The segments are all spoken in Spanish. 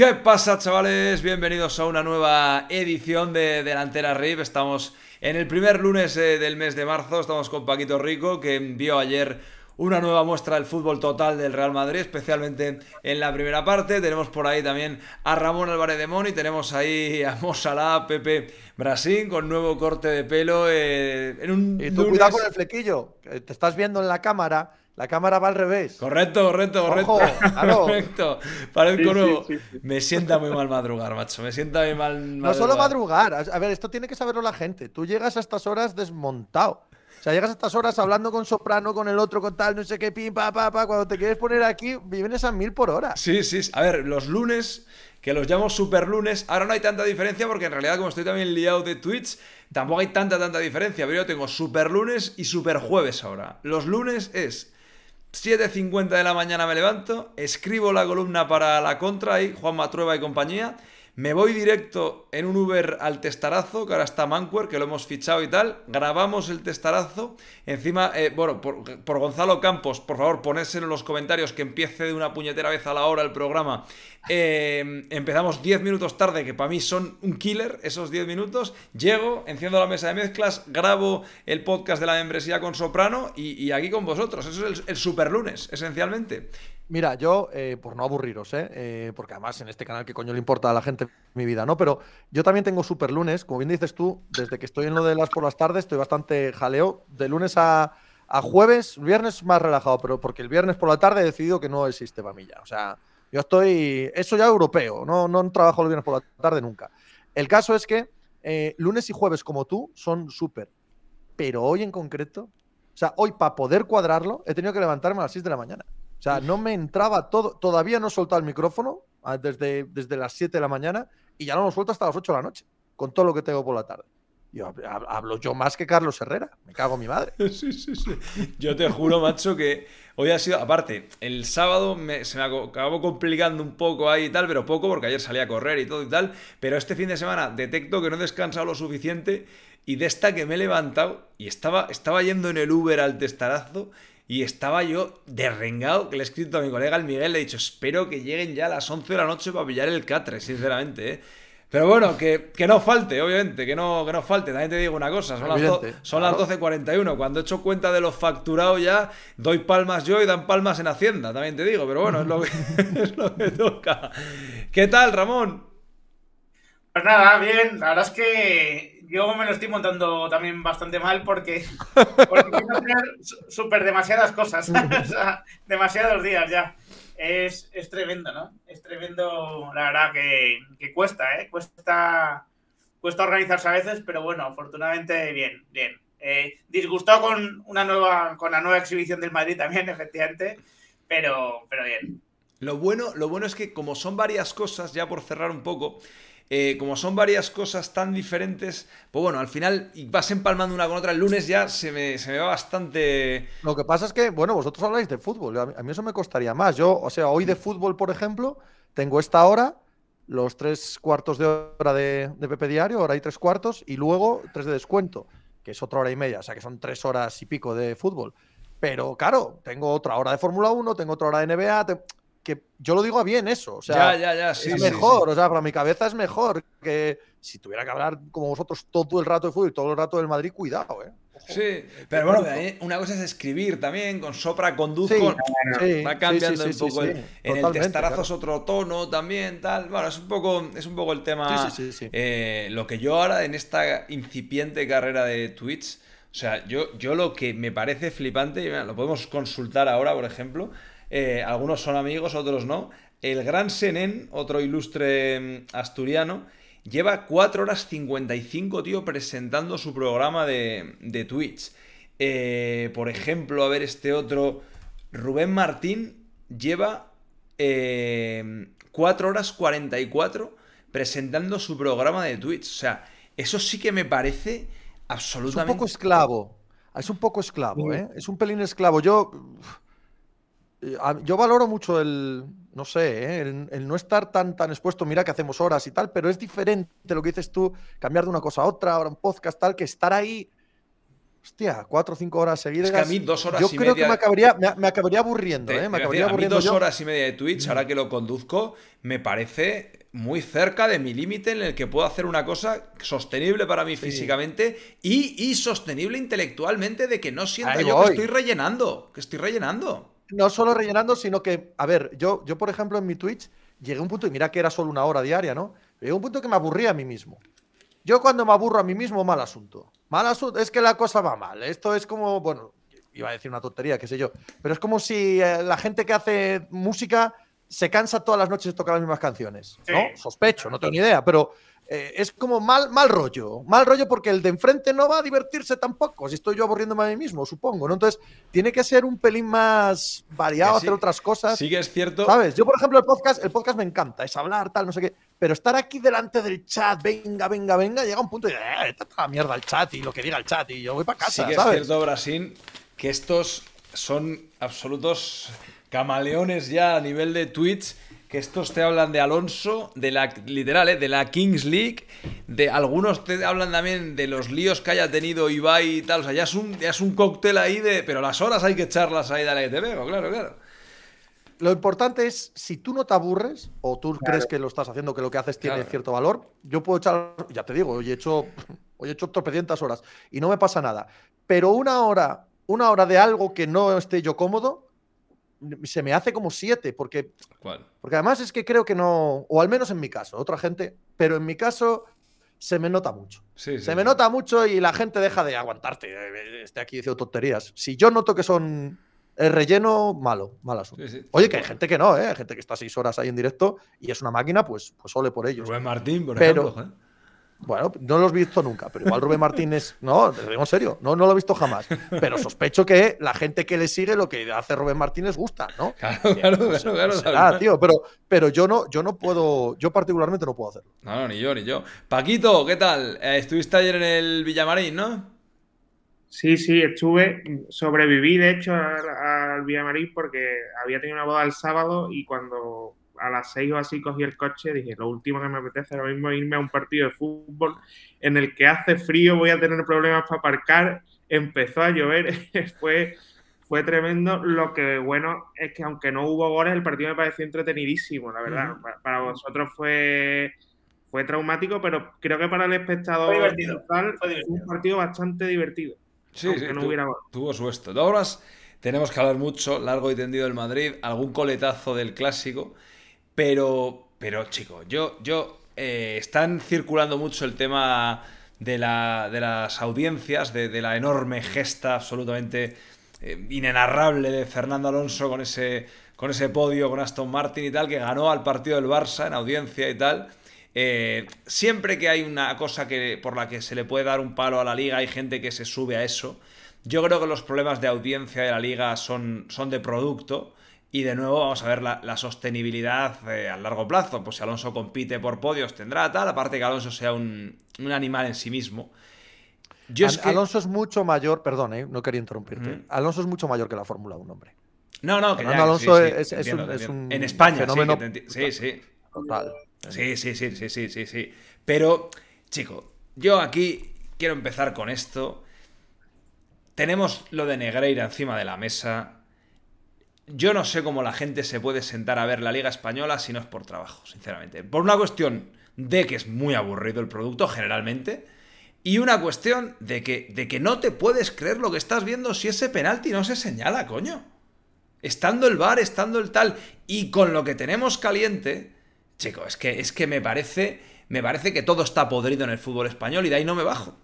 ¿Qué pasa chavales? Bienvenidos a una nueva edición de Delantera RIP. Estamos en el primer lunes eh, del mes de marzo, estamos con Paquito Rico que envió ayer una nueva muestra del fútbol total del Real Madrid, especialmente en la primera parte. Tenemos por ahí también a Ramón Álvarez de Moni, tenemos ahí a Mosalá, Pepe Brasín, con nuevo corte de pelo. Eh, tú cuidado con el flequillo, te estás viendo en la cámara la cámara va al revés. Correcto, correcto, correcto. Perfecto. correcto. Para me sienta muy mal madrugar, macho. Me sienta muy mal. Madrugar. No solo madrugar. A ver, esto tiene que saberlo la gente. Tú llegas a estas horas desmontado. O sea, llegas a estas horas hablando con Soprano, con el otro, con tal, no sé qué, pim, pa, pa, Cuando te quieres poner aquí, viven a mil por hora. Sí, sí. A ver, los lunes, que los llamo super lunes, ahora no hay tanta diferencia porque en realidad, como estoy también liado de Twitch, tampoco hay tanta, tanta diferencia. Pero yo tengo super lunes y super jueves ahora. Los lunes es 7.50 de la mañana me levanto, escribo la columna para la contra y Juan Matrueva y compañía, me voy directo en un Uber al testarazo, que ahora está Manquer, que lo hemos fichado y tal. Grabamos el testarazo. Encima, eh, bueno, por, Gonzalo Campos, por favor, ponéselo en los comentarios que empiece de una puñetera vez a la hora el programa. Eh, empezamos 10 minutos tarde, que para mí son un killer esos 10 minutos. Llego, enciendo la mesa de mezclas, grabo el podcast de la membresía con Soprano y, aquí con vosotros. Eso es el, el super lunes, esencialmente. Mira, yo, eh, por no aburriros, eh, ¿eh? porque además en este canal, ¿qué coño le importa a la gente mi vida, no? Pero yo también tengo super lunes, como bien dices tú, desde que estoy en lo de las por las tardes, estoy bastante jaleo. De lunes a, jueves, viernes más relajado, pero porque el viernes por la tarde he decidido que no existe para O sea, yo estoy. Eso ya europeo, no, no trabajo los viernes por la tarde nunca. El caso es que eh, lunes y jueves, como tú, son súper. Pero hoy en concreto, o sea, hoy para poder cuadrarlo, he tenido que levantarme a las 6 de la mañana. O sea, no me entraba todo. Todavía no he soltado el micrófono ah, desde, desde las 7 de la mañana y ya no lo suelto hasta las 8 de la noche, con todo lo que tengo por la tarde. Yo hablo yo más que Carlos Herrera, me cago mi madre. Sí, sí, sí. Yo te juro, macho, que hoy ha sido. Aparte, el sábado me, se me acabó complicando un poco ahí y tal, pero poco, porque ayer salí a correr y todo y tal. Pero este fin de semana detecto que no he descansado lo suficiente y de esta que me he levantado y estaba, estaba yendo en el Uber al testarazo y estaba yo derrengado, que le he escrito a mi colega el Miguel, le he dicho, espero que lleguen ya a las 11 de la noche para pillar el catre, sinceramente, ¿eh? Pero bueno, que, no falte, obviamente, que no, que no falte. También te digo una cosa, son las, 12.41. Cuando he hecho cuenta de lo facturado ya, doy palmas yo y dan palmas en Hacienda, también te digo. Pero bueno, es lo que, es lo que toca. ¿Qué tal, Ramón? Pues nada, bien. La verdad es que yo me lo estoy montando también bastante mal porque, porque quiero hacer súper demasiadas cosas, demasiados días ya. Es, es, tremendo, ¿no? Es tremendo, la verdad, que, cuesta, ¿eh? Cuesta, cuesta organizarse a veces, pero bueno, afortunadamente bien, bien. Eh, disgustado con una nueva, con la nueva exhibición del Madrid también, efectivamente, pero, pero bien. Lo bueno, lo bueno es que como son varias cosas, ya por cerrar un poco, eh, como son varias cosas tan diferentes, pues bueno, al final vas empalmando una con otra. El lunes ya se me, va bastante. Lo que pasa es que, bueno, vosotros habláis de fútbol. A mí, eso me costaría más. Yo, o sea, hoy de fútbol, por ejemplo, tengo esta hora los tres cuartos de hora de, Pepe Diario, ahora hay tres cuartos, y luego tres de descuento, que es otra hora y media, o sea que son tres horas y pico de fútbol. Pero claro, tengo otra hora de Fórmula 1, tengo otra hora de NBA, que yo lo digo a bien eso. O sea, es mejor, o sea, para mi cabeza es mejor que si tuviera que hablar como vosotros todo el rato de fútbol, todo el rato del Madrid, cuidado, ¿eh? Sí, pero bueno, una cosa es escribir también, con sopra, conduzco, va cambiando un poco. en el testarazo es otro tono también, tal. Bueno, es un poco, es un poco el tema. Eh, lo que yo ahora en esta incipiente carrera de Twitch, o sea, yo, yo lo que me parece flipante, y lo podemos consultar ahora, por ejemplo, eh, algunos son amigos, otros no. El gran Senen, otro ilustre mm, asturiano, lleva 4 horas 55, tío, presentando su programa de, de Twitch. Eh, por ejemplo, a ver este otro. Rubén Martín lleva 4 eh, horas 44 presentando su programa de Twitch. O sea, eso sí que me parece absolutamente. Es un poco esclavo. Es un poco esclavo, ¿eh? Es un pelín esclavo. Yo. Eh, yo valoro mucho el, no sé, eh, el, no estar tan, tan expuesto, mira que hacemos horas y tal, pero es diferente lo que dices tú, cambiar de una cosa a otra, ahora un podcast, tal, que estar ahí, hostia, cuatro o cinco horas seguidas. Es que dos horas yo creo que me acabaría, me, acabaría aburriendo, ¿eh? A dos horas y media de Twitch, ahora que lo conduzco, me parece muy cerca de mi límite en el que puedo hacer una cosa sostenible para mí físicamente y, sostenible intelectualmente de que no sienta yo que estoy rellenando, que estoy rellenando no solo rellenando, sino que, a ver, yo, yo por ejemplo en mi Twitch llegué a un punto, y mira que era solo una hora diaria, ¿no? Llegué a un punto que me aburría a mí mismo. Yo cuando me aburro a mí mismo, mal asunto. Mal asunto, es que la cosa va mal. Esto es como, bueno, iba a decir una tontería, qué sé yo, pero es como si eh, la gente que hace música se cansa todas las noches de tocar las mismas canciones. ¿No? Sospecho, no tengo ni idea, pero eh, es como mal, mal rollo. Mal rollo porque el de enfrente no va a divertirse tampoco. Si estoy yo aburriéndome a mí mismo, supongo. ¿no? Entonces, tiene que ser un pelín más variado, hacer otras cosas. Sí, que es cierto. ¿Sabes? Yo, por ejemplo, el podcast, el podcast me encanta, es hablar, tal, no sé qué. Pero estar aquí delante del chat, venga, venga, venga, llega un punto y eh, la mierda el chat y lo que diga el chat y yo voy para casa. Sí, es cierto, Brasil, que estos son absolutos camaleones ya a nivel de tweets que estos te hablan de Alonso, de la literal, ¿eh? de la Kings League, de algunos te hablan también de los líos que haya tenido Ibai y tal, o sea, ya es un, ya es un cóctel ahí de, pero las horas hay que echarlas ahí de la que te veo, claro, claro. Lo importante es, si tú no te aburres o tú crees que lo estás haciendo, que lo que haces tiene cierto valor, yo puedo echar, ya te digo, hoy he hecho, hoy he hecho tropecientas horas y no me pasa nada, pero una hora, una hora de algo que no esté yo cómodo, se me hace como siete, porque, porque además es que creo que no, o al menos en mi caso, otra gente, pero en mi caso se me nota mucho. se me nota mucho y la gente deja de aguantarte, eh, eh, esté aquí diciendo tonterías. Si yo noto que son el eh, relleno, malo, mal asunto. Oye, que hay gente que no, hay gente que está seis horas ahí en directo y es una máquina, pues, pues ole por ellos. Rubén Martín, por ejemplo. Bueno, no lo he visto nunca, pero igual Rubén Martínez, no, te en serio, no, lo he visto jamás. Pero sospecho que la gente que le sigue lo que hace Rubén Martínez gusta, ¿no? Claro, claro, claro, tío, pero, pero yo no, yo no puedo, yo particularmente no puedo hacerlo. No, ni yo, ni yo. Paquito, ¿qué tal? Eh, estuviste ayer en el Villamarín, ¿no? Sí, sí, estuve, sobreviví de hecho al Villamarín porque había tenido una boda el sábado y cuando a las seis o así cogí el coche, dije, lo último que me apetece ahora mismo es irme a un partido de fútbol en el que hace frío, voy a tener problemas para aparcar, empezó a llover, fue, fue tremendo, lo que bueno es que aunque no hubo goles, el partido me pareció entretenidísimo, la verdad, para, vosotros fue fue traumático, pero creo que para el espectador fue divertido, fue un partido bastante divertido. Sí, sí tuvo su esto. horas tenemos que hablar mucho, largo y tendido del Madrid, algún coletazo del clásico. Pero, pero chico, yo, yo, eh, están circulando mucho el tema de, las audiencias, de, la enorme gesta absolutamente eh, inenarrable de Fernando Alonso con ese, con ese podio, con Aston Martin y tal, que ganó al partido del Barça en audiencia y tal. Eh, siempre que hay una cosa que, por la que se le puede dar un palo a la liga, hay gente que se sube a eso. Yo creo que los problemas de audiencia de la liga son, son de producto. Y de nuevo vamos a ver la, sostenibilidad eh, a largo plazo. Pues si Alonso compite por podios tendrá tal, aparte que Alonso sea un, animal en sí mismo. Alonso es mucho mayor, perdón, eh, no quería interrumpirte. Alonso es mucho mayor que la Fórmula de un hombre. No, no, que Alonso es, un, En España, fenómeno... sí, sí, sí. Total. Sí, sí, sí, sí, sí, sí, sí. Pero, chico, yo aquí quiero empezar con esto. Tenemos lo de Negreira encima de la mesa yo no sé cómo la gente se puede sentar a ver la Liga Española si no es por trabajo, sinceramente. Por una cuestión de que es muy aburrido el producto generalmente y una cuestión de que, de que no te puedes creer lo que estás viendo si ese penalti no se señala, coño. Estando el bar, estando el tal y con lo que tenemos caliente, chico, es que, es que me parece me parece que todo está podrido en el fútbol español y de ahí no me bajo.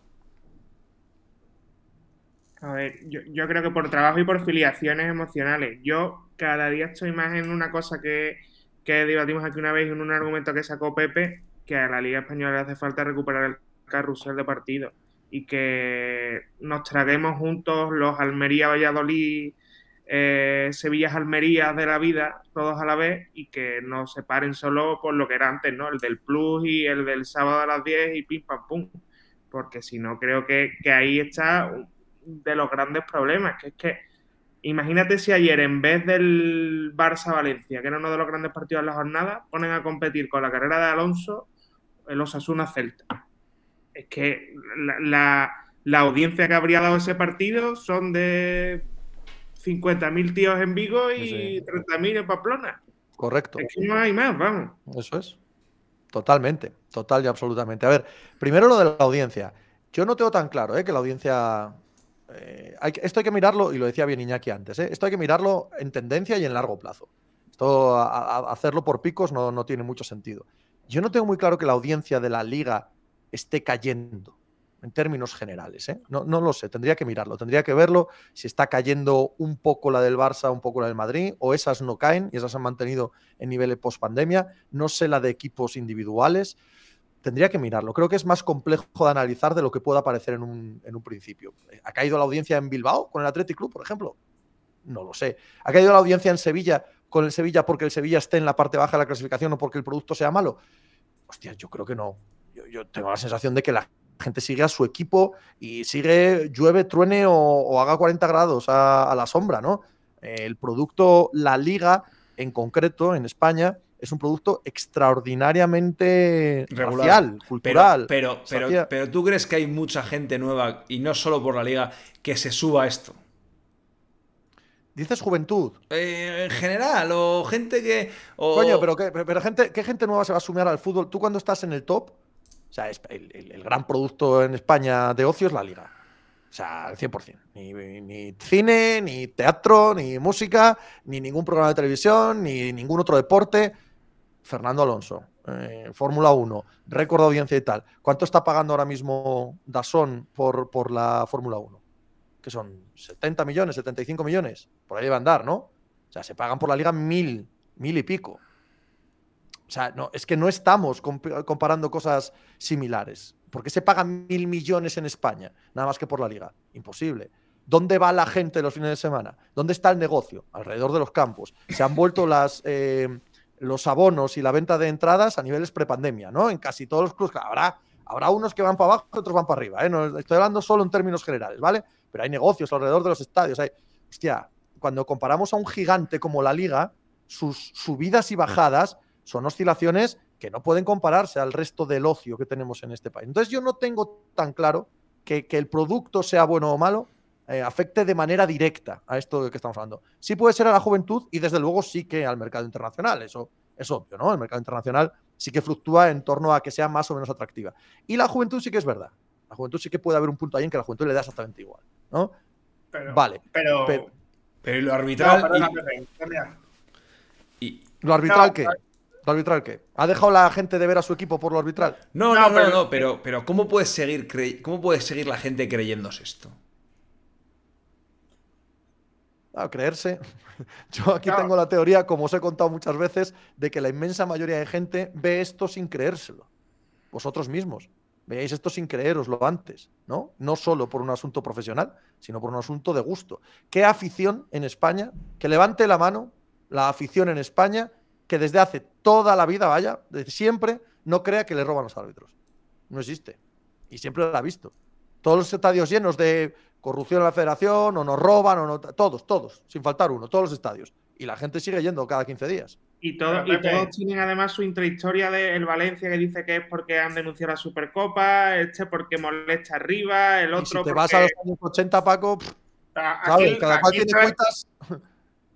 A ver, yo, creo que por trabajo y por filiaciones emocionales. Yo cada día estoy más en una cosa que, que debatimos aquí una vez en un argumento que sacó Pepe, que a la Liga Española le hace falta recuperar el carrusel de partido y que nos traguemos juntos los Almería-Valladolid, eh, Sevilla-Almería de la vida, todos a la vez, y que nos separen solo por lo que era antes, ¿no? El del plus y el del sábado a las 10 y pim pam pum. Porque si no, creo que, que ahí está un, de los grandes problemas, que es que imagínate si ayer en vez del Barça-Valencia, que era uno de los grandes partidos de la jornada, ponen a competir con la carrera de Alonso el Osasuna-Celta. Es que la, audiencia que habría dado ese partido son de 50.000 tíos en Vigo y 30.000 en Pamplona. Correcto. Es que no hay más, vamos. Eso es. Totalmente, total y absolutamente. A ver, primero lo de la audiencia. Yo no tengo tan claro ¿eh? que la audiencia eh, esto hay que mirarlo, y lo decía bien Iñaki antes, eh, esto hay que mirarlo en tendencia y en largo plazo. Esto hacerlo por picos no, tiene mucho sentido. Yo no tengo muy claro que la audiencia de la liga esté cayendo en términos generales. Eh. No, no, lo sé, tendría que mirarlo, tendría que verlo si está cayendo un poco la del Barça, un poco la del Madrid, o esas no caen y esas han mantenido en niveles post pandemia. No sé la de equipos individuales. Tendría que mirarlo. Creo que es más complejo de analizar de lo que pueda parecer en un, principio. Eh, ¿Ha caído la audiencia en Bilbao con el Athletic Club, por ejemplo? No lo sé. ¿Ha caído la audiencia en Sevilla con el Sevilla porque el Sevilla esté en la parte baja de la clasificación o porque el producto sea malo? Hostia, yo creo que no. Yo, tengo la sensación de que la gente sigue a su equipo y sigue, llueve, truene o, haga 40 grados a, a la sombra, ¿no? El producto, la liga en concreto en España, es un producto extraordinariamente Regular. cultural. Pero, pero, pero, tú crees que hay mucha gente nueva, y no solo por la liga, que se suba a esto. Dices juventud. Eh, en general, o gente que. Coño, pero, qué, pero gente, ¿qué gente nueva se va a sumar al fútbol? Tú cuando estás en el top, o sea, el, gran producto en España de ocio es la liga. O sea, al 100%. ni, cine, ni teatro, ni música, ni ningún programa de televisión, ni ningún otro deporte. Fernando Alonso, eh, Fórmula 1, récord de audiencia y tal, ¿cuánto está pagando ahora mismo Dasson por, por la Fórmula 1? Que son 70 millones, 75 millones, por ahí va a andar, ¿no? O sea, se pagan por la liga mil, mil y pico. O sea, no, es que no estamos comparando cosas similares. ¿Por qué se pagan mil millones en España? Nada más que por la liga. Imposible. ¿Dónde va la gente los fines de semana? ¿Dónde está el negocio? Alrededor de los campos. Se han vuelto las, eh, los abonos y la venta de entradas a niveles prepandemia, ¿no? En casi todos los clubes, habrá, habrá unos que van para abajo, y otros van para arriba, ¿eh? estoy hablando solo en términos generales, ¿vale? Pero hay negocios alrededor de los estadios, hay, hostia, cuando comparamos a un gigante como la liga, sus subidas y bajadas son oscilaciones que no pueden compararse al resto del ocio que tenemos en este país. Entonces yo no tengo tan claro que el producto sea bueno o malo, eh, afecte de manera directa a esto de que estamos hablando. Sí puede ser a la juventud y desde luego sí que al mercado internacional, eso es obvio, ¿no? El mercado internacional sí que fluctúa en torno a que sea más o menos atractiva. Y la juventud sí que es verdad. La juventud sí que puede haber un punto ahí en que la juventud le da exactamente igual, ¿no? vale. Pero, pero, lo arbitral... y, ¿Lo arbitral qué? ¿Lo arbitral qué? ¿Ha dejado la gente de ver a su equipo por lo arbitral? No, no, no, no, pero, pero ¿cómo, puedes seguir ¿cómo puede seguir la gente creyéndose esto? a creerse. Yo aquí tengo la teoría, como os he contado muchas veces, de que la inmensa mayoría de gente ve esto sin creérselo. Vosotros mismos. Veáis esto sin creeroslo antes, ¿no? No solo por un asunto profesional, sino por un asunto de gusto. ¿Qué afición en España? Que levante la mano la afición en España que desde hace toda la vida, vaya, desde siempre, no crea que le roban los árbitros. No existe. Y siempre lo ha visto. Todos los estadios llenos de corrupción en la federación, o nos roban, o no, todos, todos, sin faltar uno, todos los estadios. Y la gente sigue yendo cada 15 días. Y, todo, todos tienen además su intrahistoria del Valencia que dice que es porque han denunciado la Supercopa, este porque molesta arriba, el otro. Y te vas a los años 80, Paco, aquí, cada cual tiene cuentas.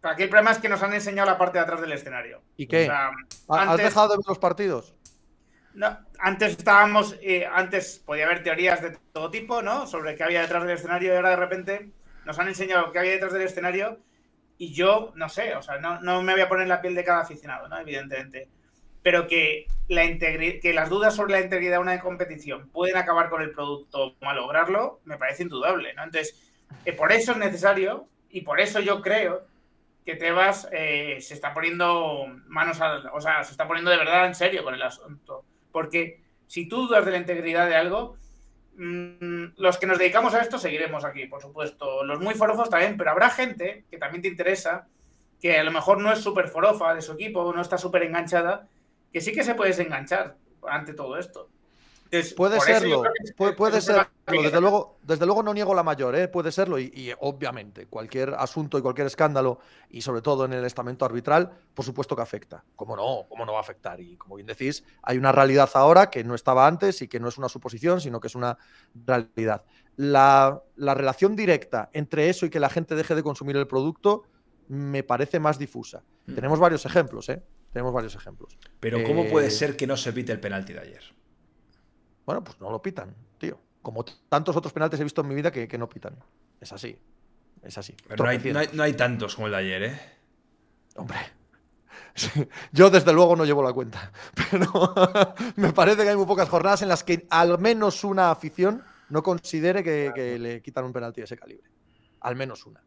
Aquí el problema es que nos han enseñado la parte de atrás del escenario. ¿Y qué? ¿Has dejado de ver los partidos? antes estábamos, eh, antes podía haber teorías de todo tipo, ¿no? Sobre qué había detrás del escenario y ahora de repente nos han enseñado qué había detrás del escenario y yo, no sé, o sea, no, me voy a poner la piel de cada aficionado, ¿no? Evidentemente. Pero que, la que las dudas sobre la integridad de una competición pueden acabar con el producto o malograrlo, me parece indudable, ¿no? Entonces, eh, por eso es necesario y por eso yo creo que Tebas eh, se está poniendo manos O sea, se está poniendo de verdad en serio con el asunto porque si tú dudas de la integridad de algo, mm, los que nos dedicamos a esto seguiremos aquí, por supuesto. Los muy forofos también, pero habrá gente que también te interesa, que a lo mejor no es súper forofa de su equipo, no está súper enganchada, que sí que se puede desenganchar ante todo esto puede serlo, puede, Desde luego, desde luego no niego la mayor, ¿eh? puede serlo. Y, obviamente, cualquier asunto y cualquier escándalo, y sobre todo en el estamento arbitral, por supuesto que afecta. ¿Cómo no? ¿Cómo no va a afectar? Y como bien decís, hay una realidad ahora que no estaba antes y que no es una suposición, sino que es una realidad. La, relación directa entre eso y que la gente deje de consumir el producto me parece más difusa. Mm. Tenemos varios ejemplos, ¿eh? Tenemos varios ejemplos. Pero ¿cómo puede eh, ser que no se evite el penalti de ayer? Bueno, pues no lo pitan, tío. Como tantos otros penaltis he visto en mi vida que, no pitan. Es así. Es así. Pero no hay, tantos como el de ayer, ¿eh? Hombre. Yo desde luego no llevo la cuenta. Pero me parece que hay muy pocas jornadas en las que al menos una afición no considere que, le quitan un penalti de ese calibre. Al menos una.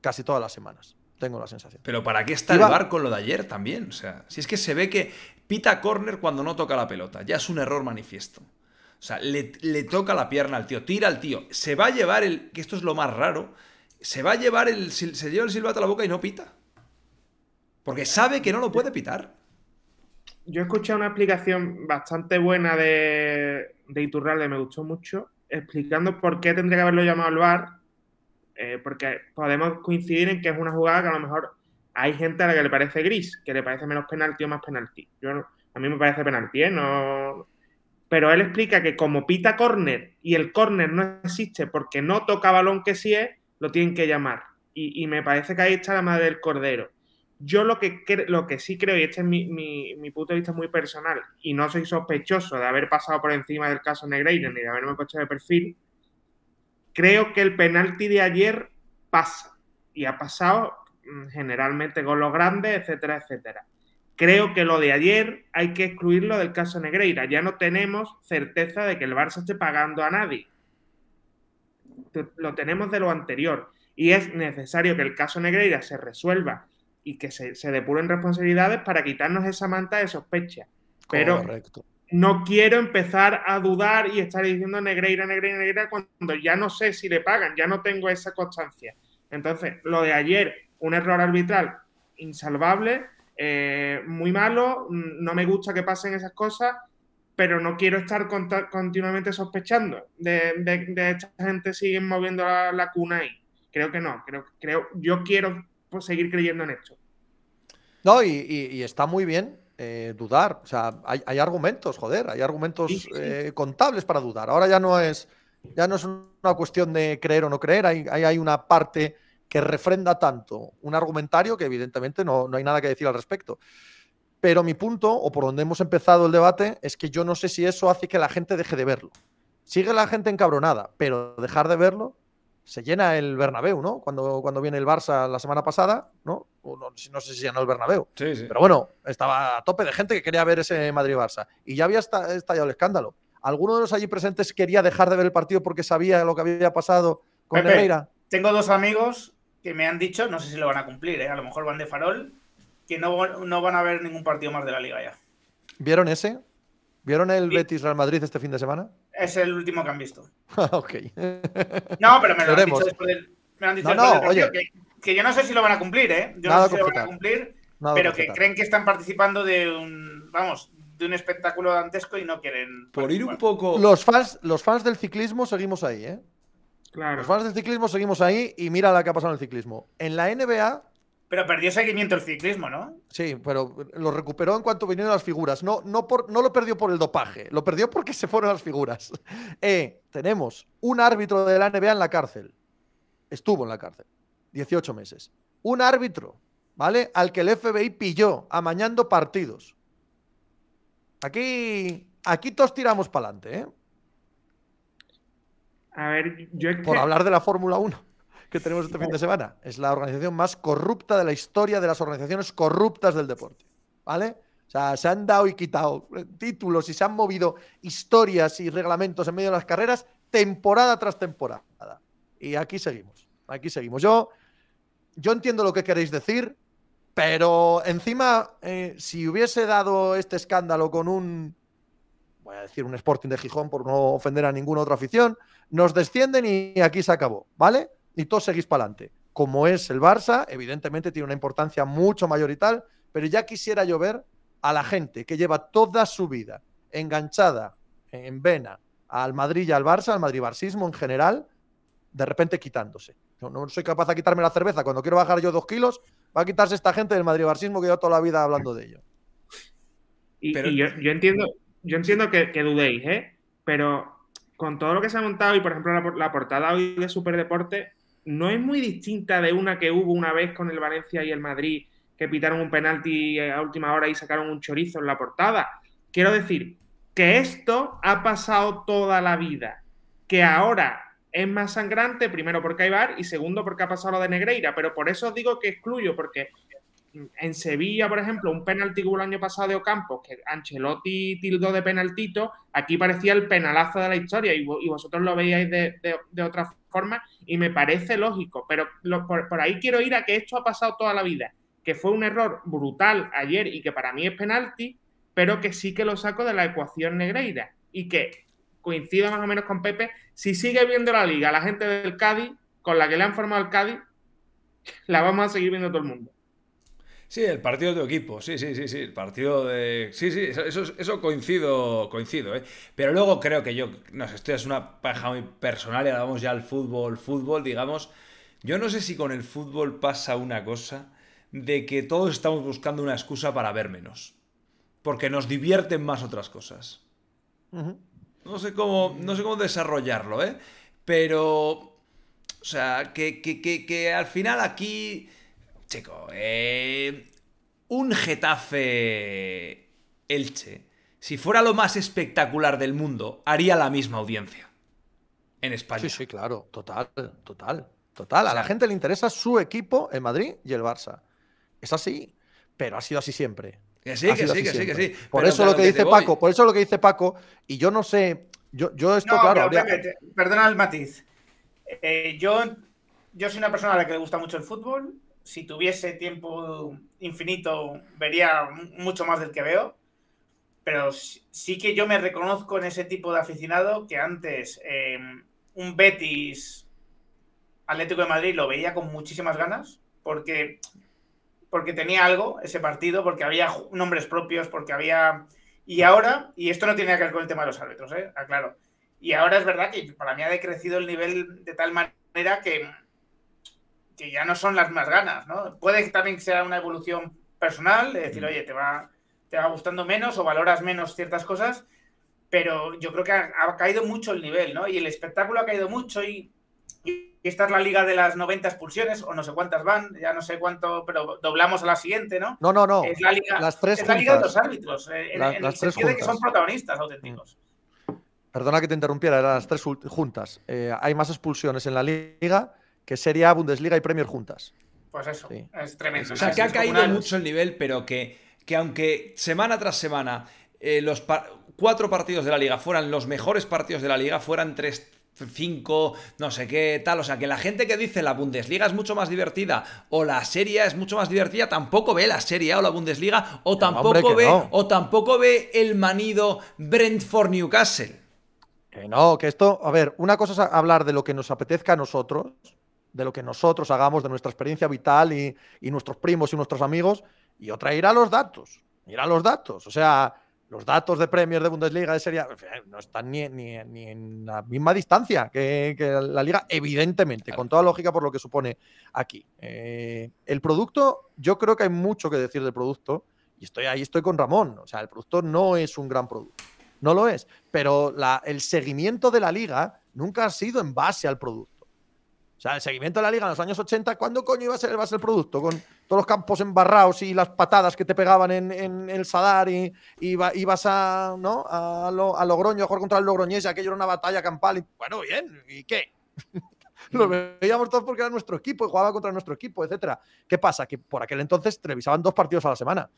Casi todas las semanas tengo la sensación. Pero ¿para qué está el bar con lo de ayer también? O sea, si es que se ve que pita corner cuando no toca la pelota, ya es un error manifiesto. O sea, le, toca la pierna al tío, tira al tío. Se va a llevar el. que esto es lo más raro. Se va a llevar el. Se lleva el silbato a la boca y no pita. Porque sabe que no lo puede pitar. Yo escuché una explicación bastante buena de, de Iturralde, me gustó mucho, explicando por qué tendría que haberlo llamado al bar. Eh, porque podemos coincidir en que es una jugada que a lo mejor hay gente a la que le parece gris, que le parece menos penalti o más penalti. Yo, a mí me parece penalti, ¿eh? No, pero él explica que como pita córner y el córner no existe porque no toca balón que sí es, lo tienen que llamar. Y, me parece que ahí está la madre del cordero. Yo lo que, lo que sí creo, y este es mi, mi, punto de vista muy personal, y no soy sospechoso de haber pasado por encima del caso Negreira ni de haberme puesto de perfil, creo que el penalti de ayer pasa. Y ha pasado mm, generalmente con los grandes, etcétera, etcétera. Creo que lo de ayer hay que excluirlo del caso Negreira. Ya no tenemos certeza de que el Barça esté pagando a nadie. Lo tenemos de lo anterior. Y es necesario que el caso Negreira se resuelva y que se, depuren responsabilidades para quitarnos esa manta de sospecha. Pero no quiero empezar a dudar y estar diciendo Negreira, Negreira, Negreira cuando ya no sé si le pagan, ya no tengo esa constancia. Entonces, lo de ayer, un error arbitral insalvable, eh, muy malo, mm, no me gusta que pasen esas cosas, pero no quiero estar continuamente sospechando de, de, esta gente siguen moviendo la, cuna ahí. Creo que no, creo, creo, yo quiero pues, seguir creyendo en esto. No, y, está muy bien eh, dudar. O sea, hay, hay, argumentos, joder, hay argumentos eh, contables para dudar. Ahora ya no es, ya no es una cuestión de creer o no creer, hay, hay una parte que refrenda tanto un argumentario que evidentemente no, no hay nada que decir al respecto. Pero mi punto, o por donde hemos empezado el debate, es que yo no sé si eso hace que la gente deje de verlo. Sigue la gente encabronada, pero dejar de verlo se llena el Bernabéu, ¿no? Cuando, cuando viene el Barça la semana pasada, ¿no? No, sé si llenó el Bernabéu. Sí, sí. Pero bueno, estaba a tope de gente que quería ver ese Madrid-Barça. Y ya había estallado el escándalo. ¿Alguno de los allí presentes quería dejar de ver el partido porque sabía lo que había pasado con Pepe, Tengo dos amigos que me han dicho, no sé si lo van a cumplir, ¿eh? a lo mejor van de farol, que no, van a ver ningún partido más de la liga ya. ¿Vieron ese? ¿Vieron el Betis Real Madrid este fin de semana? Es el último que han visto. Ah, ok. no, pero me lo, han dicho después del, me han dicho Que, yo no sé si lo van a cumplir, ¿eh? Yo no sé si lo van a cumplir, pero que creen que están participando de un, vamos, de un espectáculo dantesco y no quieren. Por ir un poco. Los fans, los fans del ciclismo seguimos ahí, ¿eh? Los fans del ciclismo seguimos ahí y mira la que ha pasado en el ciclismo. En la NBA. Pero perdió seguimiento el ciclismo, ¿no? Sí, pero lo recuperó en cuanto vinieron las figuras. No, no, no lo perdió por el dopaje, lo perdió porque se fueron las figuras. Eh, tenemos un árbitro de la NBA en la cárcel. Estuvo en la cárcel. 18 meses. Un árbitro, ¿vale? Al que el FBI pilló amañando partidos. Aquí, aquí todos tiramos para adelante, ¿eh? Por hablar de la Fórmula 1 que tenemos este fin de semana. Es la organización más corrupta de la historia de las organizaciones corruptas del deporte. ¿Vale? O sea, se han dado y quitado eh, títulos y se han movido historias y reglamentos en medio de las carreras temporada tras temporada. Y aquí seguimos. Aquí seguimos. Yo, yo entiendo lo que queréis decir, pero encima, eh, si hubiese dado este escándalo con un voy a decir un Sporting de Gijón por no ofender a ninguna otra afición, nos descienden y aquí se acabó, ¿vale? Y todos seguís para adelante. Como es el Barça, evidentemente tiene una importancia mucho mayor y tal, pero ya quisiera yo ver a la gente que lleva toda su vida enganchada en vena al Madrid y al Barça, al madrid Barsismo en general, de repente quitándose. Yo no soy capaz de quitarme la cerveza. Cuando quiero bajar yo dos kilos, va a quitarse esta gente del madrid Barsismo que lleva toda la vida hablando de ello. pero, yo entiendo, yo entiendo que, dudéis, ¿eh? Pero con todo lo que se ha montado y, por ejemplo, la, portada hoy de Superdeporte no es muy distinta de una que hubo una vez con el Valencia y el Madrid, que pitaron un penalti a última hora y sacaron un chorizo en la portada. Quiero decir que esto ha pasado toda la vida, que ahora es más sangrante, primero porque hay bar y segundo porque ha pasado lo de Negreira, pero por eso os digo que excluyo, porque en Sevilla, por ejemplo, un penalti que hubo el año pasado de Ocampos, que Ancelotti tildó de penaltito, aquí parecía el penalazo de la historia y, vosotros lo veíais de, otra forma y me parece lógico, pero por, ahí quiero ir a que esto ha pasado toda la vida, que fue un error brutal ayer y que para mí es penalti, pero que sí que lo saco de la ecuación negreira y que coincido más o menos con Pepe, si sigue viendo la liga la gente del Cádiz, con la que le han formado el Cádiz, la vamos a seguir viendo todo el mundo. Sí, el partido de tu equipo, sí, sí, sí, sí, el partido de... Sí, sí, eso, eso coincido, coincido, ¿eh? Pero luego creo que yo, no sé, esto es una paja muy personal y hablamos ya al fútbol, fútbol, digamos. Yo no sé si con el fútbol pasa una cosa de que todos estamos buscando una excusa para ver menos, porque nos divierten más otras cosas. No sé cómo, no sé cómo desarrollarlo, ¿eh? Pero, o sea, que, que, que al final aquí chico, eh, un Getafe Elche, si fuera lo más espectacular del mundo, haría la misma audiencia en España. Sí, sí, claro, total, total, total. a la gente le interesa su equipo en Madrid y el Barça. Es así, pero ha sido así siempre. Que sí, que sí, que sí, Por eso lo que, dice Paco, por eso lo que dice Paco, y yo no sé, yo, yo esto, claro. perdona el matiz. Eh, yo, yo soy una persona a la que le gusta mucho el fútbol si tuviese tiempo infinito, vería mucho más del que veo. Pero sí que yo me reconozco en ese tipo de aficionado que antes em, un Betis Atlético de Madrid lo veía con muchísimas ganas, porque, porque tenía algo ese partido, porque había nombres propios, porque había... Y ahora, y esto no tiene que ver con el tema de los árbitros, ¿eh? aclaro. Y ahora es verdad que para mí ha decrecido el nivel de tal manera que que ya no son las más ganas, ¿no? Puede que también sea una evolución personal, de decir, mm. oye, te va, te va gustando menos o valoras menos ciertas cosas, pero yo creo que ha, caído mucho el nivel, ¿no? Y el espectáculo ha caído mucho y, esta es la liga de las 90 expulsiones, o no sé cuántas van, ya no sé cuánto, pero doblamos a la siguiente, ¿no? No, no, no. Es la liga, las de los árbitros, eh, en, que son protagonistas auténticos. Mm. Perdona que te interrumpiera, eran las tres juntas. Eh, hay más expulsiones en la liga que sería Bundesliga y Premier juntas. Pues eso, es tremendo. O sea, que ha caído mucho el nivel, pero que, que aunque semana tras semana eh, los cuatro partidos de la liga fueran los mejores partidos de la liga, fueran tres, cinco, no sé qué, tal. O sea, que la gente que dice la Bundesliga es mucho más divertida o la Serie es mucho más divertida, tampoco ve la Serie A o la Bundesliga o tampoco, ve, o tampoco ve el manido Brentford-Newcastle. Que no, que esto, a ver, una cosa es hablar de lo que nos apetezca a nosotros de lo que nosotros hagamos, de nuestra experiencia vital y, nuestros primos y nuestros amigos, y otra ir a los datos, ir a los datos. O sea, los datos de premios de Bundesliga de Serie no están ni, en la misma distancia que, la liga, evidentemente, con toda lógica por lo que supone aquí. Eh, el producto, yo creo que hay mucho que decir del producto, y estoy ahí, estoy con Ramón. O sea, el producto no es un gran producto, no lo es, pero el seguimiento de la liga nunca ha sido en base al producto. O sea, el seguimiento de la liga en los años 80, ¿cuándo coño iba a ser, el producto? Con todos los campos embarrados y las patadas que te pegaban en, el Sadar y, ibas a, ¿no? a, Logroño a jugar contra el Logroñese, aquello era una batalla campal. Y, bueno, bien, ¿y qué? lo veíamos todos porque era nuestro equipo y jugaba contra nuestro equipo, etcétera. ¿Qué pasa? Que por aquel entonces televisaban dos partidos a la semana,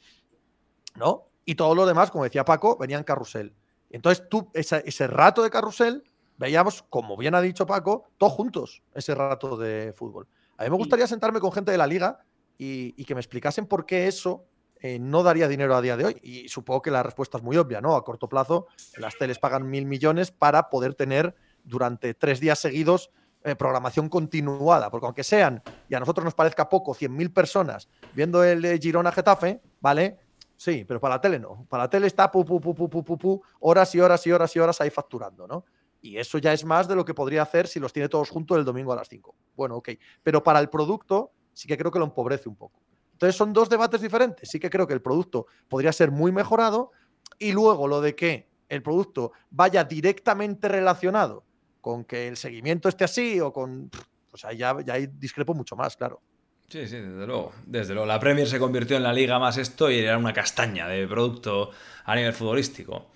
¿no? Y todo lo demás, como decía Paco, venían carrusel. Entonces tú, ese, ese rato de carrusel veíamos, como bien ha dicho Paco, todos juntos ese rato de fútbol. A mí me gustaría sentarme con gente de la liga y, que me explicasen por qué eso eh, no daría dinero a día de hoy. Y supongo que la respuesta es muy obvia, ¿no? A corto plazo, las teles pagan mil millones para poder tener durante tres días seguidos eh, programación continuada, porque aunque sean, y a nosotros nos parezca poco, 100.000 personas viendo el eh, Girona Getafe, ¿vale? Sí, pero para la tele no. Para la tele está pu, pu, pu, horas y horas y horas y horas ahí facturando, ¿no? Y eso ya es más de lo que podría hacer si los tiene todos juntos el domingo a las 5. Bueno, ok. Pero para el producto sí que creo que lo empobrece un poco. Entonces son dos debates diferentes. Sí que creo que el producto podría ser muy mejorado y luego lo de que el producto vaya directamente relacionado con que el seguimiento esté así o con... Pues ahí ya, ya discrepo mucho más, claro. Sí, sí, desde luego. Desde luego. La Premier se convirtió en la liga más esto y era una castaña de producto a nivel futbolístico.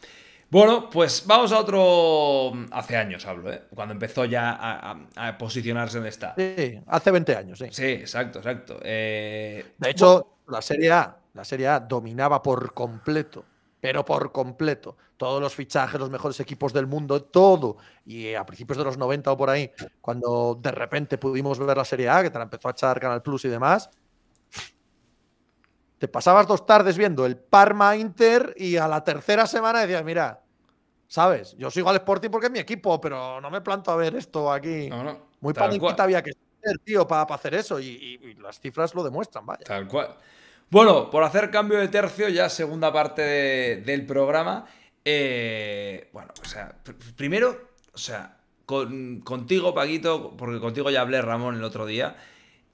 Bueno, pues vamos a otro. Hace años hablo, ¿eh? Cuando empezó ya a, posicionarse en esta… Sí, hace 20 años, sí. Sí, exacto, exacto. Eh, de hecho, la Serie A, la Serie A dominaba por completo, pero por completo. Todos los fichajes, los mejores equipos del mundo, todo. Y a principios de los 90 o por ahí, cuando de repente pudimos ver la Serie A, que te empezó a echar Canal Plus y demás, te pasabas dos tardes viendo el Parma Inter y a la tercera semana decías, mira, ¿sabes? Yo sigo al Sporting porque es mi equipo, pero no me planto a ver esto aquí. No, no. Muy paniquita había que ser, tío, para, hacer eso. Y, las cifras lo demuestran, vaya. Tal cual. Bueno, por hacer cambio de tercio, ya segunda parte del programa. Eh, bueno, o sea, primero, o sea, contigo, Paquito, porque contigo ya hablé, Ramón, el otro día,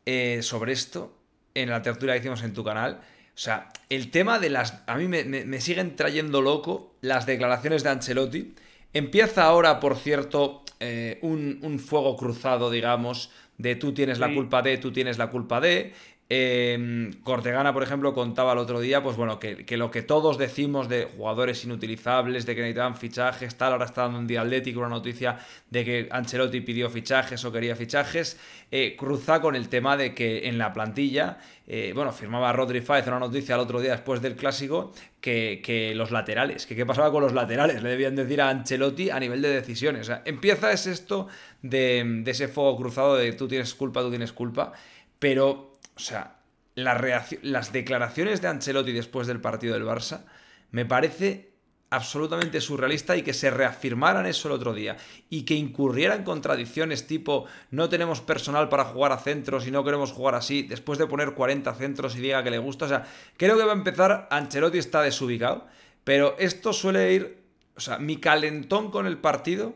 eh, sobre esto, en la tertulia que hicimos en tu canal. O sea, el tema de las... A mí me, siguen trayendo loco las declaraciones de Ancelotti. Empieza ahora, por cierto, eh, un, fuego cruzado, digamos, de tú tienes la culpa de, tú tienes la culpa de, Em, Cortegana, por ejemplo, contaba el otro día, pues bueno, que, lo que todos decimos de jugadores inutilizables, de que necesitaban fichajes, tal, ahora está dando un día atlético una noticia de que Ancelotti pidió fichajes o quería fichajes, eh, cruza con el tema de que en la plantilla, eh, bueno, firmaba Rodri Fáez una noticia el otro día después del clásico, que, los laterales, que qué pasaba con los laterales, le debían decir a Ancelotti a nivel de decisiones. empieza es esto de ese fuego cruzado de tú tienes culpa, tú tienes culpa, pero o sea, las declaraciones de Ancelotti después del partido del Barça me parece absolutamente surrealista y que se reafirmaran eso el otro día y que incurrieran contradicciones tipo no tenemos personal para jugar a centros y no queremos jugar así después de poner 40 centros y diga que le gusta, o sea, creo que va a empezar Ancelotti está desubicado, pero esto suele ir, o sea, mi calentón con el partido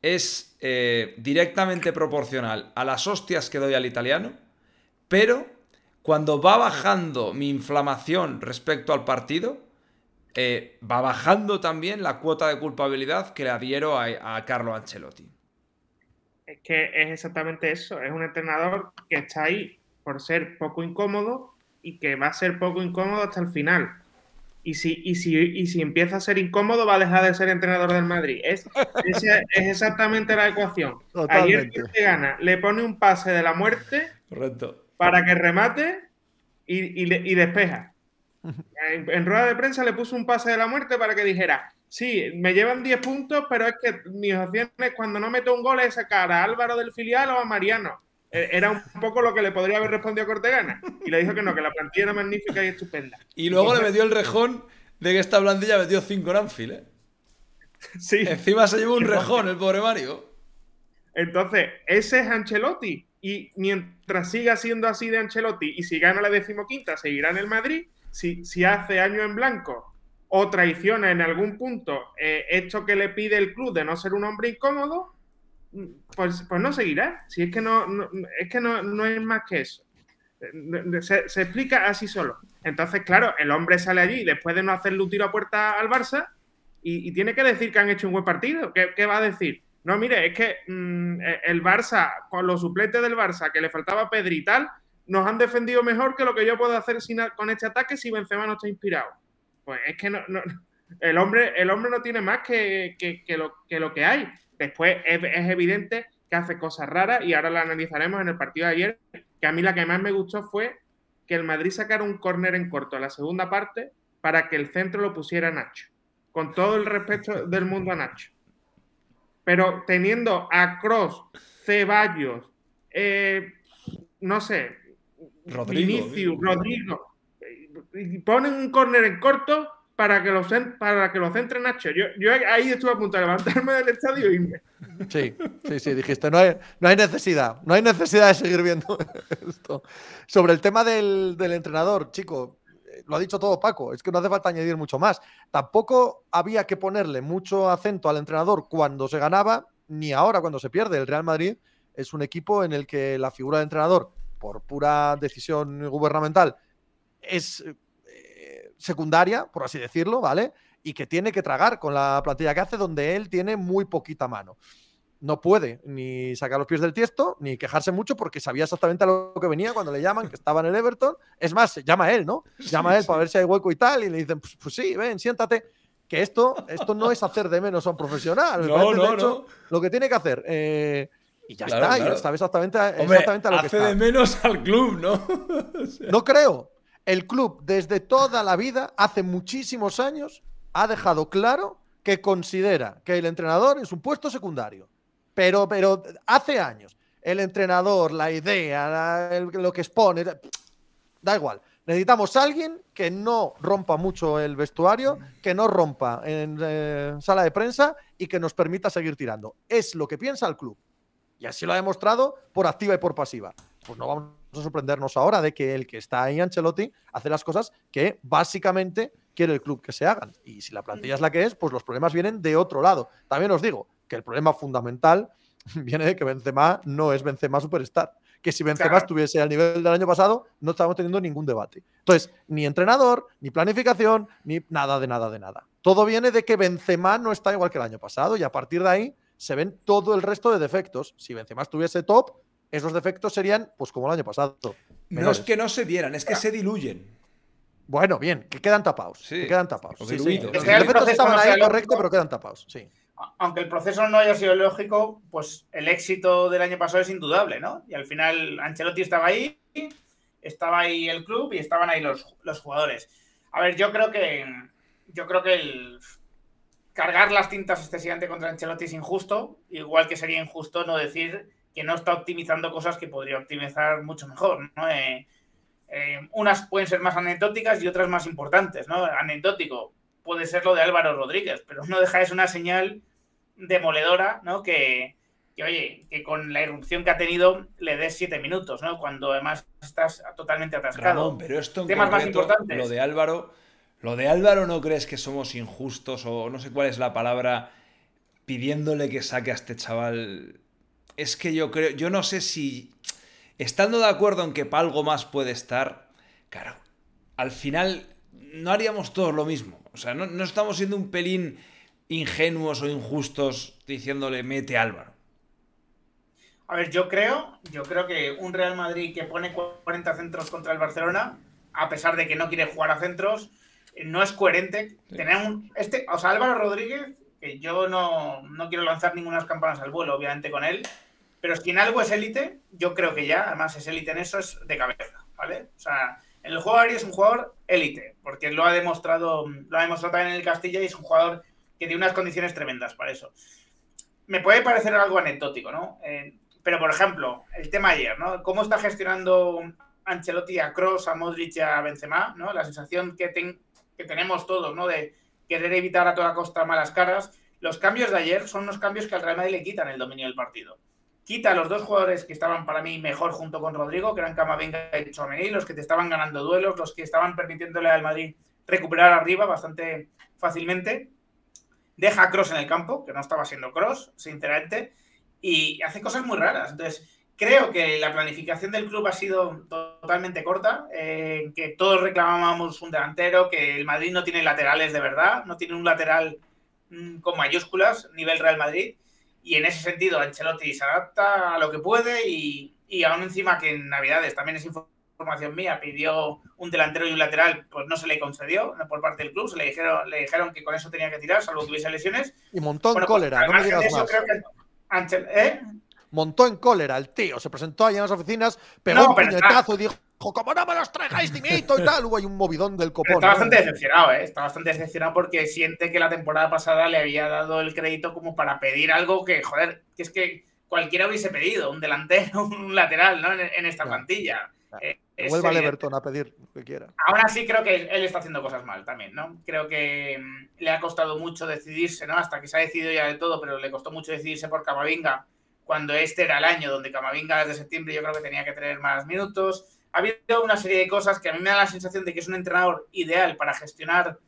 es eh, directamente proporcional a las hostias que doy al italiano, pero cuando va bajando mi inflamación respecto al partido, eh, va bajando también la cuota de culpabilidad que le adhiero a, Carlos Carlo Ancelotti. Es que es exactamente eso, es un entrenador que está ahí por ser poco incómodo y que va a ser poco incómodo hasta el final. Y si, y si, empieza a ser incómodo, va a dejar de ser entrenador del Madrid. Es, exactamente la ecuación. Ayer se gana, le pone un pase de la muerte. Correcto para que remate y, y, despeja. En, rueda de prensa le puso un pase de la muerte para que dijera, sí, me llevan 10 puntos, pero es que mis opciones cuando no meto un gol es sacar a Álvaro del filial o a Mariano. E, era un poco lo que le podría haber respondido a Cortegana. Y le dijo que no, que la plantilla era magnífica y estupenda. Y luego le metió el rejón de que esta blandilla metió 5 en Anfield, ¿eh? Sí. Encima se llevó un rejón el pobre Mario. Entonces, ese es Ancelotti. Y mientras siga siendo así de Ancelotti y si gana la decimoquinta, seguirá en el Madrid. Si, si hace año en blanco o traiciona en algún punto eh, esto que le pide el club de no ser un hombre incómodo, pues, pues no seguirá. Si es que no, es que no, es más que eso. Eh, se, explica así solo. Entonces, claro, el hombre sale allí después de no hacerle un tiro a puerta al Barça y, tiene que decir que han hecho un buen partido. qué va a decir? No, mire, es que mm, e, el Barça, con los suplentes del Barça, que le faltaba Pedri y tal, nos han defendido mejor que lo que yo puedo hacer sin, con este ataque si Benzema no está inspirado. Pues es que no, el, hombre, el hombre no tiene más que, lo, que hay. Después es, evidente que hace cosas raras y ahora la analizaremos en el partido de ayer, que a mí la que más me gustó fue que el Madrid sacara un córner en corto a la segunda parte para que el centro lo pusiera Nacho. Con todo el respeto del mundo a Nacho pero teniendo a Cross, Ceballos, eh, no sé, Rodrigo, Rodrigo, ponen un córner en corto para que lo, para que lo Nacho. Yo, ahí estuve a punto de levantarme del estadio y Sí, sí, sí, dijiste, no hay, necesidad, no hay necesidad de seguir viendo esto. Sobre el tema del, del entrenador, chico, lo ha dicho todo Paco, es que no hace falta añadir mucho más. Tampoco había que ponerle mucho acento al entrenador cuando se ganaba, ni ahora cuando se pierde. El Real Madrid es un equipo en el que la figura de entrenador, por pura decisión gubernamental, es eh, secundaria, por así decirlo, ¿vale? Y que tiene que tragar con la plantilla que hace, donde él tiene muy poquita mano no puede ni sacar los pies del tiesto, ni quejarse mucho, porque sabía exactamente a lo que venía cuando le llaman, que estaba en el Everton. Es más, llama a él, ¿no? Llama a él para ver si hay hueco y tal, y le dicen, pues, pues, sí, ven, siéntate. Que esto, esto no es hacer de menos a un profesional. Lo que tiene que hacer. Eh, y ya está, y sabe exactamente, a lo que está. de menos al club, ¿no? No creo. El club, desde toda la vida, hace muchísimos años, ha dejado claro que considera que el entrenador es un puesto secundario pero, hace años, el entrenador, la idea, lo que expone, da igual. Necesitamos alguien que no rompa mucho el vestuario, que no rompa en eh, sala de prensa y que nos permita seguir tirando. Es lo que piensa el club. Y así lo ha demostrado por activa y por pasiva. Pues no vamos a sorprendernos ahora de que el que está ahí, Ancelotti, hace las cosas que básicamente quiere el club que se hagan. Y si la plantilla es la que es, pues los problemas vienen de otro lado. También os digo, que el problema fundamental viene de que Benzema no es Benzema Superstar. Que si Benzema estuviese al nivel del año pasado, no estábamos teniendo ningún debate. Entonces, ni entrenador, ni planificación, ni nada de nada de nada. Todo viene de que Benzema no está igual que el año pasado y a partir de ahí se ven todo el resto de defectos. Si Benzema estuviese top, esos defectos serían pues como el año pasado. No es que no se vieran, es que se diluyen. Bueno, bien, que quedan tapados. quedan tapados. Los defectos estaban ahí, correcto, pero quedan tapados. Sí aunque el proceso no haya sido lógico, pues el éxito del año pasado es indudable, ¿no? Y al final Ancelotti estaba ahí, estaba ahí el club y estaban ahí los, jugadores. A ver, yo creo que yo creo que el cargar las tintas excesivamente contra Ancelotti es injusto, igual que sería injusto no decir que no está optimizando cosas que podría optimizar mucho mejor, ¿no? Eh, eh, unas pueden ser más anecdóticas y otras más importantes, ¿no? Anecdótico puede ser lo de Álvaro Rodríguez, pero no dejáis una señal demoledora, ¿no? Que, que, oye, que con la irrupción que ha tenido le des siete minutos, ¿no? Cuando además estás totalmente atascado. pero esto en Temas más importantes. Lo de Álvaro, lo de Álvaro no crees que somos injustos o no sé cuál es la palabra pidiéndole que saque a este chaval. Es que yo creo, yo no sé si estando de acuerdo en que para algo más puede estar, claro, al final no haríamos todos lo mismo. O sea, no, no estamos siendo un pelín ingenuos o injustos diciéndole mete Álvaro? A ver, yo creo, yo creo que un Real Madrid que pone 40 centros contra el Barcelona, a pesar de que no quiere jugar a centros, eh, no es coherente. Tener un. Este, o sea, Álvaro Rodríguez, que yo no, no quiero lanzar ninguna campanas al vuelo, obviamente, con él. Pero que en algo es élite, yo creo que ya, además es élite en eso, es de cabeza, ¿vale? O sea, en el juego es un jugador élite, porque lo ha demostrado, lo ha demostrado también en el Castilla y es un jugador que tiene unas condiciones tremendas para eso. Me puede parecer algo anecdótico, ¿no? Eh, pero, por ejemplo, el tema ayer, ¿no? ¿Cómo está gestionando Ancelotti a Cross, a Modric y a Benzema, ¿no? La sensación que, que tenemos todos, ¿no? De querer evitar a toda costa malas caras. Los cambios de ayer son unos cambios que al Real Madrid le quitan el dominio del partido. Quita a los dos jugadores que estaban para mí mejor junto con Rodrigo, que eran Camavinga y Chomení, los que te estaban ganando duelos, los que estaban permitiéndole al Madrid recuperar arriba bastante fácilmente deja Cross en el campo, que no estaba siendo Cross, sinceramente, y hace cosas muy raras. Entonces, creo que la planificación del club ha sido totalmente corta, que todos reclamábamos un delantero, que el Madrid no tiene laterales de verdad, no tiene un lateral mm, con mayúsculas, nivel Real Madrid, y en ese sentido Ancelotti se adapta a lo que puede y, y aún encima que en Navidades también es información mía, pidió un delantero y un lateral, pues no se le concedió por parte del club, se le dijeron, le dijeron que con eso tenía que tirar, salvo que hubiese lesiones. Y montó en cólera, pues, no me digas ¿eh? Montó en cólera el tío, se presentó allá en las oficinas, pegó un puñetazo y dijo como no me los traigáis, dimito y tal. hubo ahí un movidón del copón. está bastante decepcionado, ¿eh? Está bastante decepcionado porque siente que la temporada pasada le había dado el crédito como para pedir algo que, joder, que es que cualquiera hubiese pedido, un delantero, un lateral, ¿no? En, esta plantilla. Eh, Vuelva a a pedir lo que quiera. Ahora sí creo que él está haciendo cosas mal también, ¿no? Creo que mm, le ha costado mucho decidirse, ¿no? Hasta que se ha decidido ya de todo, pero le costó mucho decidirse por Camavinga cuando este era el año donde Camavinga desde septiembre yo creo que tenía que tener más minutos. Ha habido una serie de cosas que a mí me da la sensación de que es un entrenador ideal para gestionar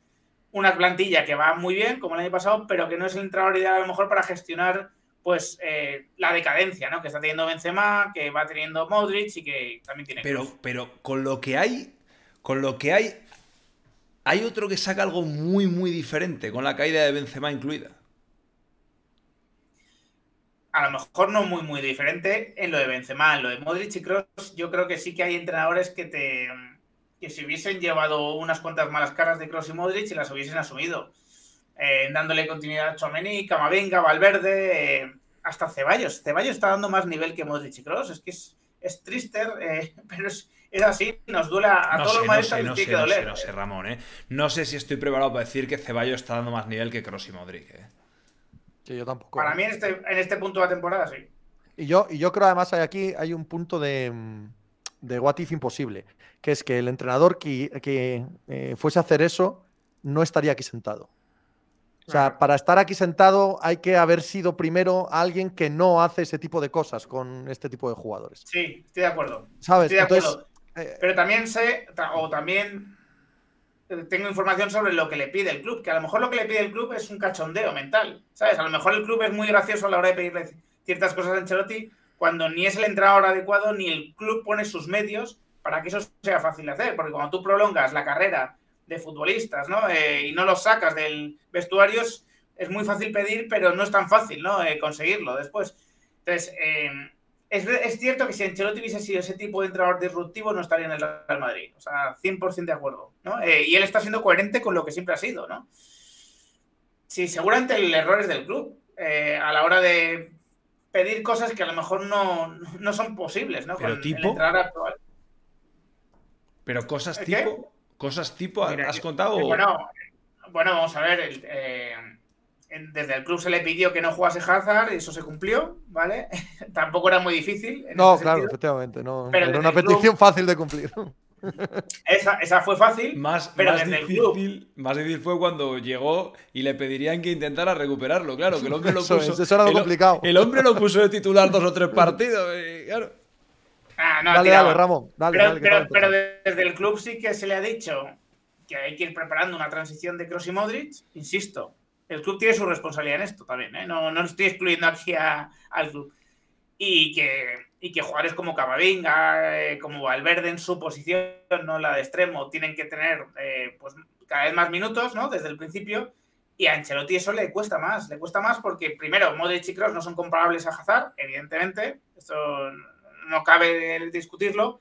una plantilla que va muy bien, como el año pasado, pero que no es el entrenador ideal a lo mejor para gestionar pues eh, la decadencia, ¿no? Que está teniendo Benzema, que va teniendo Modric y que también tiene. Pero, pero con lo que hay, con lo que hay, hay otro que saca algo muy, muy diferente, con la caída de Benzema incluida. A lo mejor no muy, muy diferente en lo de Benzema, en lo de Modric y Cross. Yo creo que sí que hay entrenadores que te que si hubiesen llevado unas cuantas malas caras de Cross y Modric y las hubiesen asumido. Eh, dándole continuidad a Chomení, Camavinga, Valverde, eh, hasta Ceballos. Ceballos está dando más nivel que Modric y Cross. Es que es, es triste, eh, pero es, así, nos duele a todos los maestros no sé, que doler. no sé, Ramón, No sé si estoy preparado para decir que Ceballos está dando más nivel que Cross y Modric, yo tampoco. Para mí este, en este, punto de la temporada, sí. Y yo, y yo creo además hay aquí hay un punto de, de imposible, que es que el entrenador que, fuese a hacer eso no estaría aquí sentado. O sea, para estar aquí sentado hay que haber sido primero alguien que no hace ese tipo de cosas con este tipo de jugadores. Sí, estoy de acuerdo. ¿Sabes? Eh, Pero también sé, o también eh, tengo información sobre lo que le pide el club, que a lo mejor lo que le pide el club es un cachondeo mental, ¿sabes? A lo mejor el club es muy gracioso a la hora de pedirle ciertas cosas a Ancelotti cuando ni es el entrenador adecuado ni el club pone sus medios para que eso sea fácil de hacer, porque cuando tú prolongas la carrera de futbolistas, ¿no? Eh, y no los sacas del vestuario, es, muy fácil pedir, pero no es tan fácil, ¿no? Eh, conseguirlo después. Entonces, em, es, cierto que si Ancelotti hubiese sido ese tipo de entrenador disruptivo, no estaría en el Real Madrid. O sea, 100% de acuerdo, ¿no? Eh, y él está siendo coherente con lo que siempre ha sido, ¿no? Sí, seguramente el error es del club a la hora de pedir cosas que a lo mejor no, son posibles, ¿no? Pero con tipo... actual. Pero cosas tipo... ¿Cosas tipo has contado? Eh, bueno, vamos a ver. Eh, desde el club se le pidió que no jugase Hazard y eso se cumplió, ¿vale? Tampoco era muy difícil. no, claro, efectivamente. No. era una petición fácil de cumplir. Esa, fue fácil. pero más desde difícil, el club. más difícil fue cuando llegó y le pedirían que intentara recuperarlo. Claro, que el hombre lo puso. Eso, era lo complicado. El hombre lo puso de titular dos o tres partidos. Y, eh, claro. Ah, no, dale, dale, Ramón. pero, pero, desde el club sí que se le ha dicho que hay que ir preparando una transición de Cross y Modric. Insisto, el club tiene su responsabilidad en esto también. ¿eh? No, no estoy excluyendo aquí al club. Y que, y que jugadores como Camavinga, eh, como Valverde en su posición, no la de extremo, tienen que tener eh, pues cada vez más minutos ¿no? desde el principio. Y a Ancelotti eso le cuesta más, le cuesta más porque primero Modric y Kroos no son comparables a Hazard, evidentemente, no cabe discutirlo,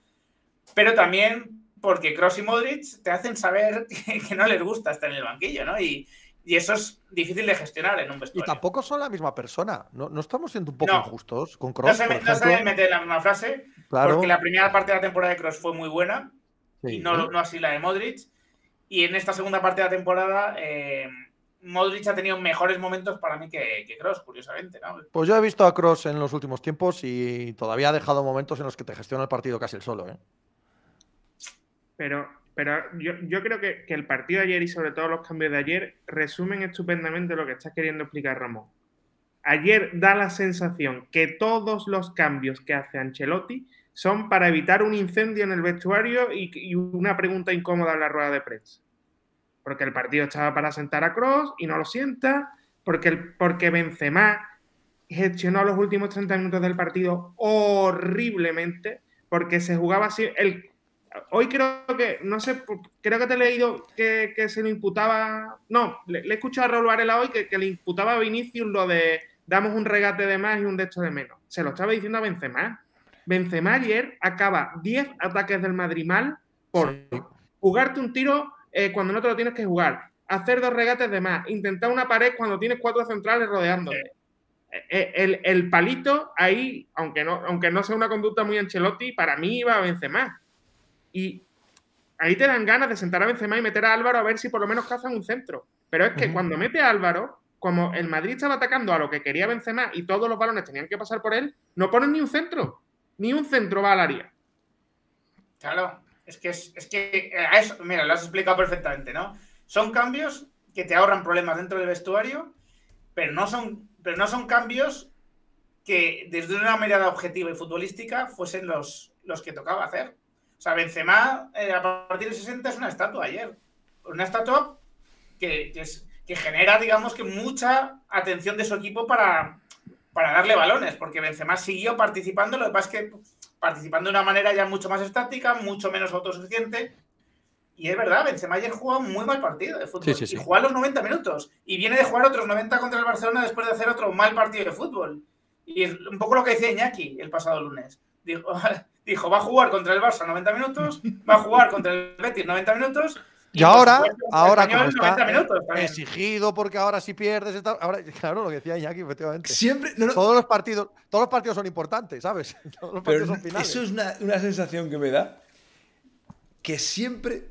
pero también porque Cross y Modric te hacen saber que, no les gusta estar en el banquillo, ¿no? Y, eso es difícil de gestionar en un vestuario. Y tampoco son la misma persona, ¿no, no estamos siendo un poco injustos con Cross? No se, la misma frase, claro. porque la primera parte de la temporada de Cross fue muy buena, y no, así la de Modric, y en esta segunda parte de la temporada... Eh, Modric ha tenido mejores momentos para mí que, que Cross, curiosamente. ¿no? Pues yo he visto a Cross en los últimos tiempos y todavía ha dejado momentos en los que te gestiona el partido casi el solo. ¿eh? Pero, pero yo, creo que, el partido de ayer y sobre todo los cambios de ayer resumen estupendamente lo que estás queriendo explicar Ramón. Ayer da la sensación que todos los cambios que hace Ancelotti son para evitar un incendio en el vestuario y una pregunta incómoda en la rueda de prensa porque el partido estaba para sentar a Cross y no lo sienta, porque, el, porque Benzema gestionó los últimos 30 minutos del partido horriblemente, porque se jugaba así. El, hoy creo que, no sé, creo que te he leído que, se lo imputaba. No, le, he escuchado a Raúl Varela hoy que, le imputaba a Vinicius lo de damos un regate de más y un de hecho de menos. Se lo estaba diciendo a Benzema. Benzema ayer acaba 10 ataques del Madrid mal por jugarte un tiro eh, cuando no te lo tienes que jugar, hacer dos regates de más, intentar una pared cuando tienes cuatro centrales rodeándote. Eh, eh, el, palito ahí, aunque no, aunque no sea una conducta muy Ancelotti, para mí iba a Benzema. Y ahí te dan ganas de sentar a Benzema y meter a Álvaro a ver si por lo menos cazan un centro. Pero es que cuando mete a Álvaro, como el Madrid estaba atacando a lo que quería Benzema y todos los balones tenían que pasar por él, no ponen ni un centro. Ni un centro va al área. Claro, es que, es, que eh, mira, lo has explicado perfectamente, ¿no? Son cambios que te ahorran problemas dentro del vestuario, pero no son, pero no son cambios que desde una mirada objetiva y futbolística fuesen los, los que tocaba hacer. O sea, Benzema eh, a partir de 60 es una estatua ayer. Una estatua que, que genera, digamos, que mucha atención de su equipo para, para darle balones, porque Benzema siguió participando, lo que pasa es que participando de una manera ya mucho más estática, mucho menos autosuficiente. Y es verdad, Benzema ayer jugó un muy mal partido de fútbol. Sí, sí, sí. Y jugó los 90 minutos. Y viene de jugar otros 90 contra el Barcelona después de hacer otro mal partido de fútbol. Y es un poco lo que decía Iñaki el pasado lunes. Dijo, dijo va a jugar contra el Barça 90 minutos, va a jugar contra el Betis 90 minutos y, ahora, ahora como está exigido porque ahora si pierdes, ahora, claro, lo que decía Iñaki, efectivamente. Siempre, Todos los partidos, todos los partidos son importantes, ¿sabes? Todos los partidos son finales. Eso es una, una, sensación que me da que siempre,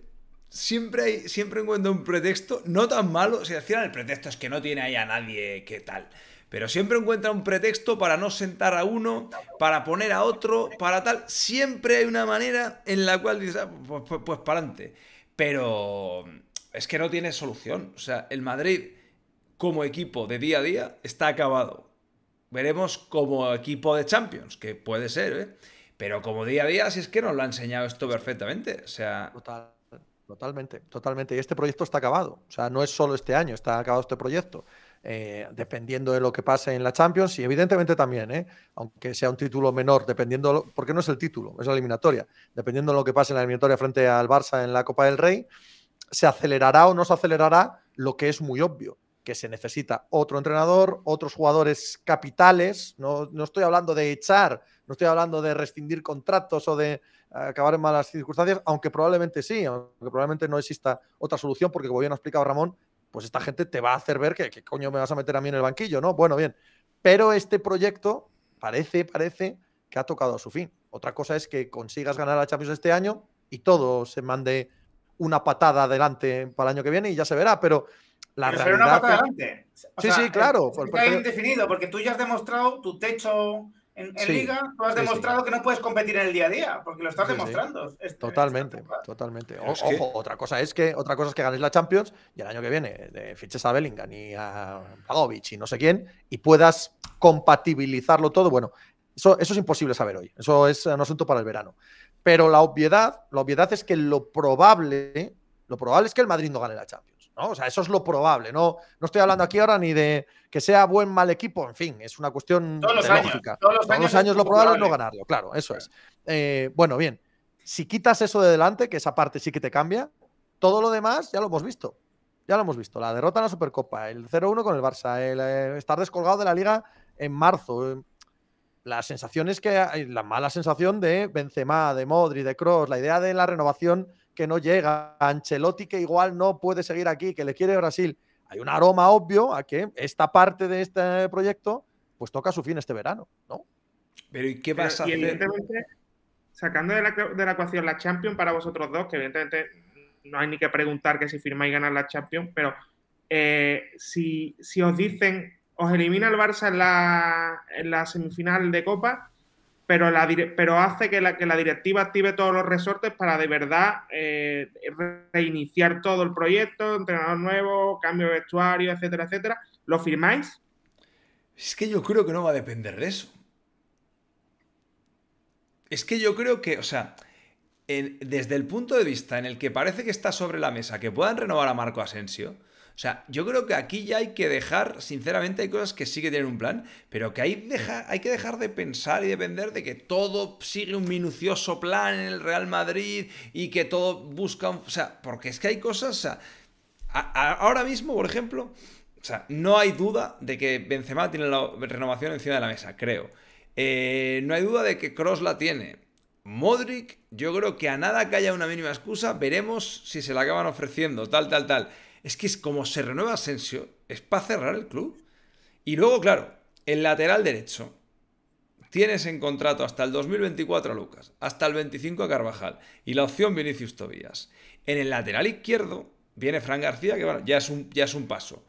siempre hay, siempre encuentro un pretexto, no tan malo, si decían el pretexto es que no tiene ahí a nadie, que tal pero siempre encuentra un pretexto para no sentar a uno, para poner a otro, para tal. Siempre hay una manera en la cual ah, pues, pues, pues para adelante pero es que no tiene solución. O sea, el Madrid como equipo de día a día está acabado. Veremos como equipo de Champions, que puede ser, ¿eh? Pero como día a día, si es que nos lo ha enseñado esto perfectamente. O sea. totalmente, totalmente. Y este proyecto está acabado. O sea, no es solo este año, está acabado este proyecto. Eh, dependiendo de lo que pase en la Champions y evidentemente también, ¿eh? aunque sea un título menor, dependiendo, porque no es el título, es la eliminatoria, dependiendo de lo que pase en la eliminatoria frente al Barça en la Copa del Rey, se acelerará o no se acelerará lo que es muy obvio, que se necesita otro entrenador, otros jugadores capitales. No, no, estoy hablando de echar, no estoy hablando de rescindir contratos o de eh, acabar en malas circunstancias, aunque probablemente sí, aunque probablemente no exista otra solución, porque como bien ha explicado Ramón, pues esta gente te va a hacer ver que, coño me vas a meter a mí en el banquillo, ¿no? Bueno, bien. Pero este proyecto parece, parece que ha tocado a su fin. Otra cosa es que consigas ganar la Champions este año y todo se mande una patada adelante para el año que viene y ya se verá, pero la realidad... sí, sí, claro. Es, indefinido, porque tú ya has demostrado tu techo en, Liga tú has demostrado que no puedes competir en el día a día, porque lo estás demostrando. totalmente, totalmente. ojo, otra cosa es que otra cosa es que ganes la Champions y el año que viene eh, de fiches a Bellingham y a Pagovic y no sé quién y puedas compatibilizarlo todo. Bueno, eso, eso es imposible saber hoy. Eso es un asunto para el verano. Pero la obviedad, la obviedad es que lo probable, lo probable es que el Madrid no gane la Champions. O sea, eso es lo probable. No, no estoy hablando aquí ahora ni de que sea buen mal equipo, en fin, es una cuestión los años, Todos los, años, lo probable es no ganarlo, claro, eso es. Eh, bueno, bien, si quitas eso de delante, que esa parte sí que te cambia, todo lo demás ya lo hemos visto. Ya lo hemos visto. La derrota en la Supercopa, el 0-1 con el Barça, el eh, estar descolgado de la liga en marzo. las eh, la sensación es que la mala sensación de Benzema, de Modri, de Cross, la idea de la renovación que no llega, a Ancelotti que igual no puede seguir aquí, que le quiere Brasil. Hay un aroma obvio a que esta parte de este proyecto pues toca su fin este verano, ¿no? Pero ¿y qué pasa? a sacando de la, la ecuación la Champions para vosotros dos, que evidentemente no hay ni que preguntar que si firmáis ganar la Champions, pero eh, si, si, os dicen, os elimina el Barça en la, en la, semifinal de Copa, pero, hace que la, directiva active todos los resortes para de verdad eh, reiniciar todo el proyecto, entrenador nuevo, cambio de vestuario, etcétera, etcétera. ¿Lo firmáis? Es que yo creo que no va a depender de eso. Es que yo creo que, o sea, desde el punto de vista en el que parece que está sobre la mesa que puedan renovar a Marco Asensio, o sea, yo creo que aquí ya hay que dejar, sinceramente hay cosas que sí que tienen un plan, pero que hay, hay que dejar de pensar y depender de que todo sigue un minucioso plan en el Real Madrid y que todo busca... o sea, porque es que hay cosas... O sea, ahora mismo, por ejemplo, o sea, no hay duda de que Benzema tiene la renovación encima de la mesa, creo. Eh, no hay duda de que Cross la tiene. Modric, yo creo que a nada que haya una mínima excusa, veremos si se la acaban ofreciendo, tal, tal, tal. Es que es como se renueva Asensio, es para cerrar el club. Y luego, claro, el lateral derecho. Tienes en contrato hasta el 2024 a Lucas, hasta el 25 a Carvajal y la opción Vinicius Tobías. En el lateral izquierdo viene Fran García, que ya es un, ya es un paso.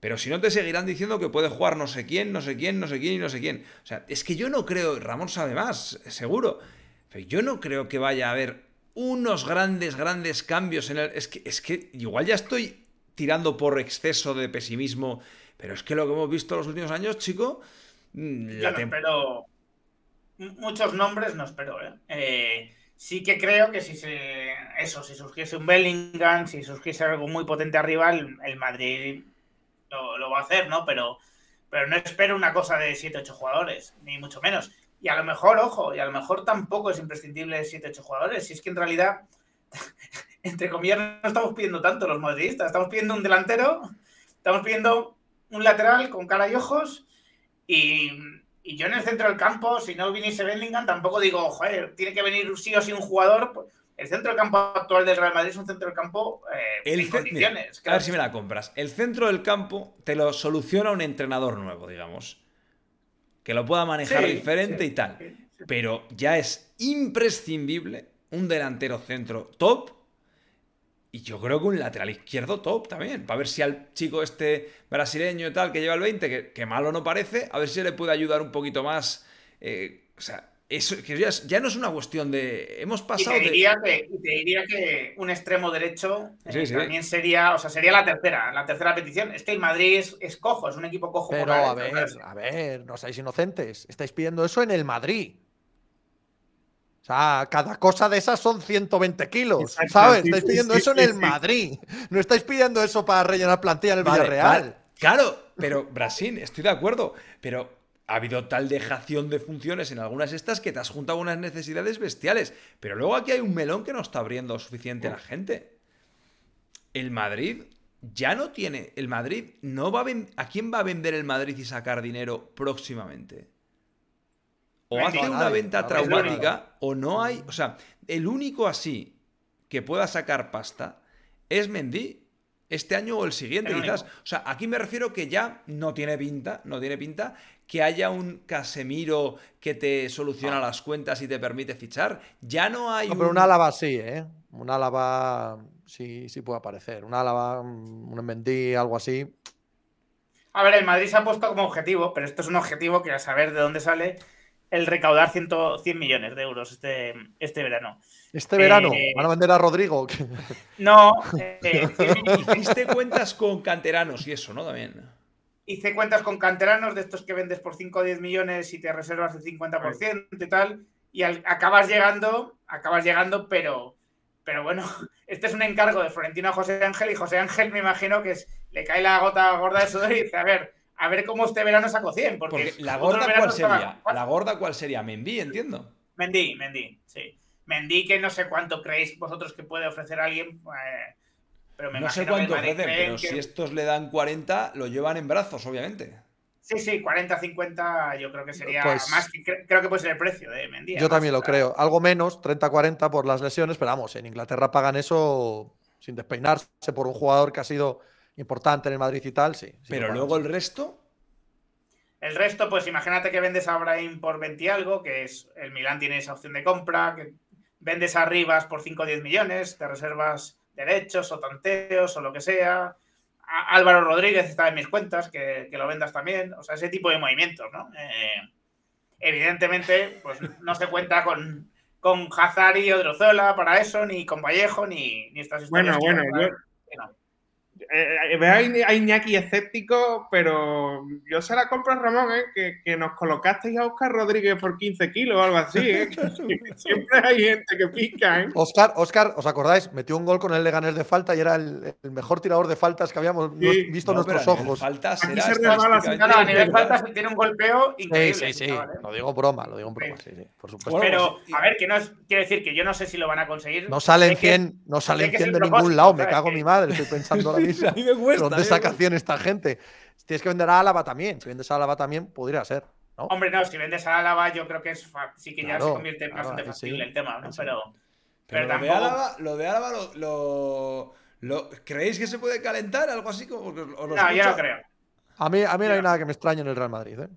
Pero si no, te seguirán diciendo que puede jugar no sé quién, no sé quién, no sé quién y no sé quién. O sea, es que yo no creo, Ramón sabe más, seguro, yo no creo que vaya a haber unos grandes, grandes cambios en el... Es que, es que igual ya estoy tirando por exceso de pesimismo, pero es que lo que hemos visto los últimos años, chico... Ya mm, espero... Muchos nombres no espero, ¿eh? ¿eh? sí que creo que si se, eso, si surgiese un Bellingham, si surgiese algo muy potente arriba, el, Madrid lo, va a hacer, ¿no? Pero, pero no espero una cosa de 7-8 jugadores, ni mucho menos. Y a lo mejor, ojo, y a lo mejor tampoco es imprescindible 7-8 jugadores. Si es que en realidad, entre comillas, no estamos pidiendo tanto los madridistas. Estamos pidiendo un delantero, estamos pidiendo un lateral con cara y ojos. Y, yo en el centro del campo, si no viniese Bellingham, tampoco digo, joder, tiene que venir sí o sí un jugador. el centro del campo actual del Real Madrid es un centro del campo eh, condiciones. A ver si me la compras. El centro del campo te lo soluciona un entrenador nuevo, digamos que lo pueda manejar diferente y tal. Pero ya es imprescindible un delantero centro top y yo creo que un lateral izquierdo top también, para ver si al chico este brasileño y tal que lleva el 20, que, malo no parece, a ver si le puede ayudar un poquito más. Eh, o sea, ya, no es una cuestión de. Hemos pasado. te diría, que, un extremo derecho eh, también sería. O sea, sería la tercera, la tercera petición. Es que el Madrid es, cojo, es un equipo cojo. Pero a ver, a ver, no seáis inocentes. Estáis pidiendo eso en el Madrid. O sea, cada cosa de esas son 120 kilos, ¿sabes? estáis pidiendo eso en el Madrid. No estáis pidiendo eso para rellenar plantilla en el Villarreal. Claro, pero Brasil, estoy de acuerdo. Pero ha habido tal dejación de funciones en algunas estas que te has juntado unas necesidades bestiales. Pero luego aquí hay un melón que no está abriendo suficiente la gente. El Madrid ya no tiene. El Madrid no va a ¿A quién va a vender el Madrid y sacar dinero próximamente? O hace una venta traumática o no hay. O sea, el único así que pueda sacar pasta es Mendy este año o el siguiente, quizás. O sea, aquí me refiero que ya no tiene pinta, no tiene pinta que haya un Casemiro que te soluciona ah. las cuentas y te permite fichar. Ya no hay. No, pero un... Álava sí, ¿eh? Un Álava sí, puede aparecer. Un Álava, mm, un Mendy, algo así. A ver, el Madrid se ha puesto como objetivo, pero esto es un objetivo que a saber de dónde sale, el recaudar 100, millones de euros este, este verano. ¿Este verano? Eh, ¿Van a vender a Rodrigo? No. Eh, hice cuentas con canteranos y eso, ¿no? También. Hice cuentas con canteranos de estos que vendes por 5 o 10 millones y te reservas el 50% y tal. Y acabas llegando, acabas llegando, pero, pero bueno, este es un encargo de Florentino a José Ángel y José Ángel me imagino que es, le cae la gota gorda de sudor y dice, a ver, a ver cómo este verano saco 100. Porque, la gorda cuál sería. La gorda cuál sería. Mendy, entiendo. Mendy, Mendy, sí. Mendí que no sé cuánto creéis vosotros que puede ofrecer alguien. Eh, pero me no sé cuánto ofrecen, pero si estos le dan 40, lo llevan en brazos, obviamente. Sí, sí, 40, 50 yo creo que sería pues más. Que, creo que puede ser el precio de Mendy. Yo también lo creo. Algo menos, 30, 40 por las lesiones, pero vamos, en Inglaterra pagan eso sin despeinarse por un jugador que ha sido importante en el Madrid y tal, sí. Pero luego el resto. El resto, pues imagínate que vendes a Abraham por 20 algo, que es el Milán tiene esa opción de compra, que vendes a Rivas por 5 o 10 millones, te reservas derechos o tanteos o lo que sea. Álvaro Rodríguez está en mis cuentas, que, lo vendas también. O sea, ese tipo de movimientos, ¿no? Eh, evidentemente, pues no se cuenta con, con Hazard y Odrozola para eso, ni con Vallejo, ni, ni estas historias. Bueno, bueno, eh, veo a Iñaki escéptico, pero yo se la compro a Ramón, ¿eh? que, que nos colocasteis a Oscar Rodríguez por 15 kilos o algo así. ¿eh? Siempre hay gente que pica. ¿eh? Oscar, Oscar, ¿os acordáis? Metió un gol con el Leganés de falta y era el, mejor tirador de faltas que habíamos visto nuestros ojos. Faltas a nivel faltas tiene un golpeo increíble. Sí, sí, sí. ¿eh? Lo digo broma, lo digo en broma, sí, sí, por supuesto. Pero, pues, a ver, que quiere decir que yo no sé si lo van a conseguir. No salen 100, no salen 100 de ningún lado, me cago en mi madre, estoy pensando ahora mismo. a mí me ¿Dónde saca 100 esta gente? tienes que vender a Álava también. Si vendes a Álava también, podría ser. Hombre, no, si vendes a Álava, yo creo que sí que ya se convierte bastante factible el tema, Pero, lo, de Álava, lo, ¿Creéis que se puede calentar? Algo así no, yo creo. A mí, a mí no hay nada que me extrañe en el Real Madrid, ¿eh?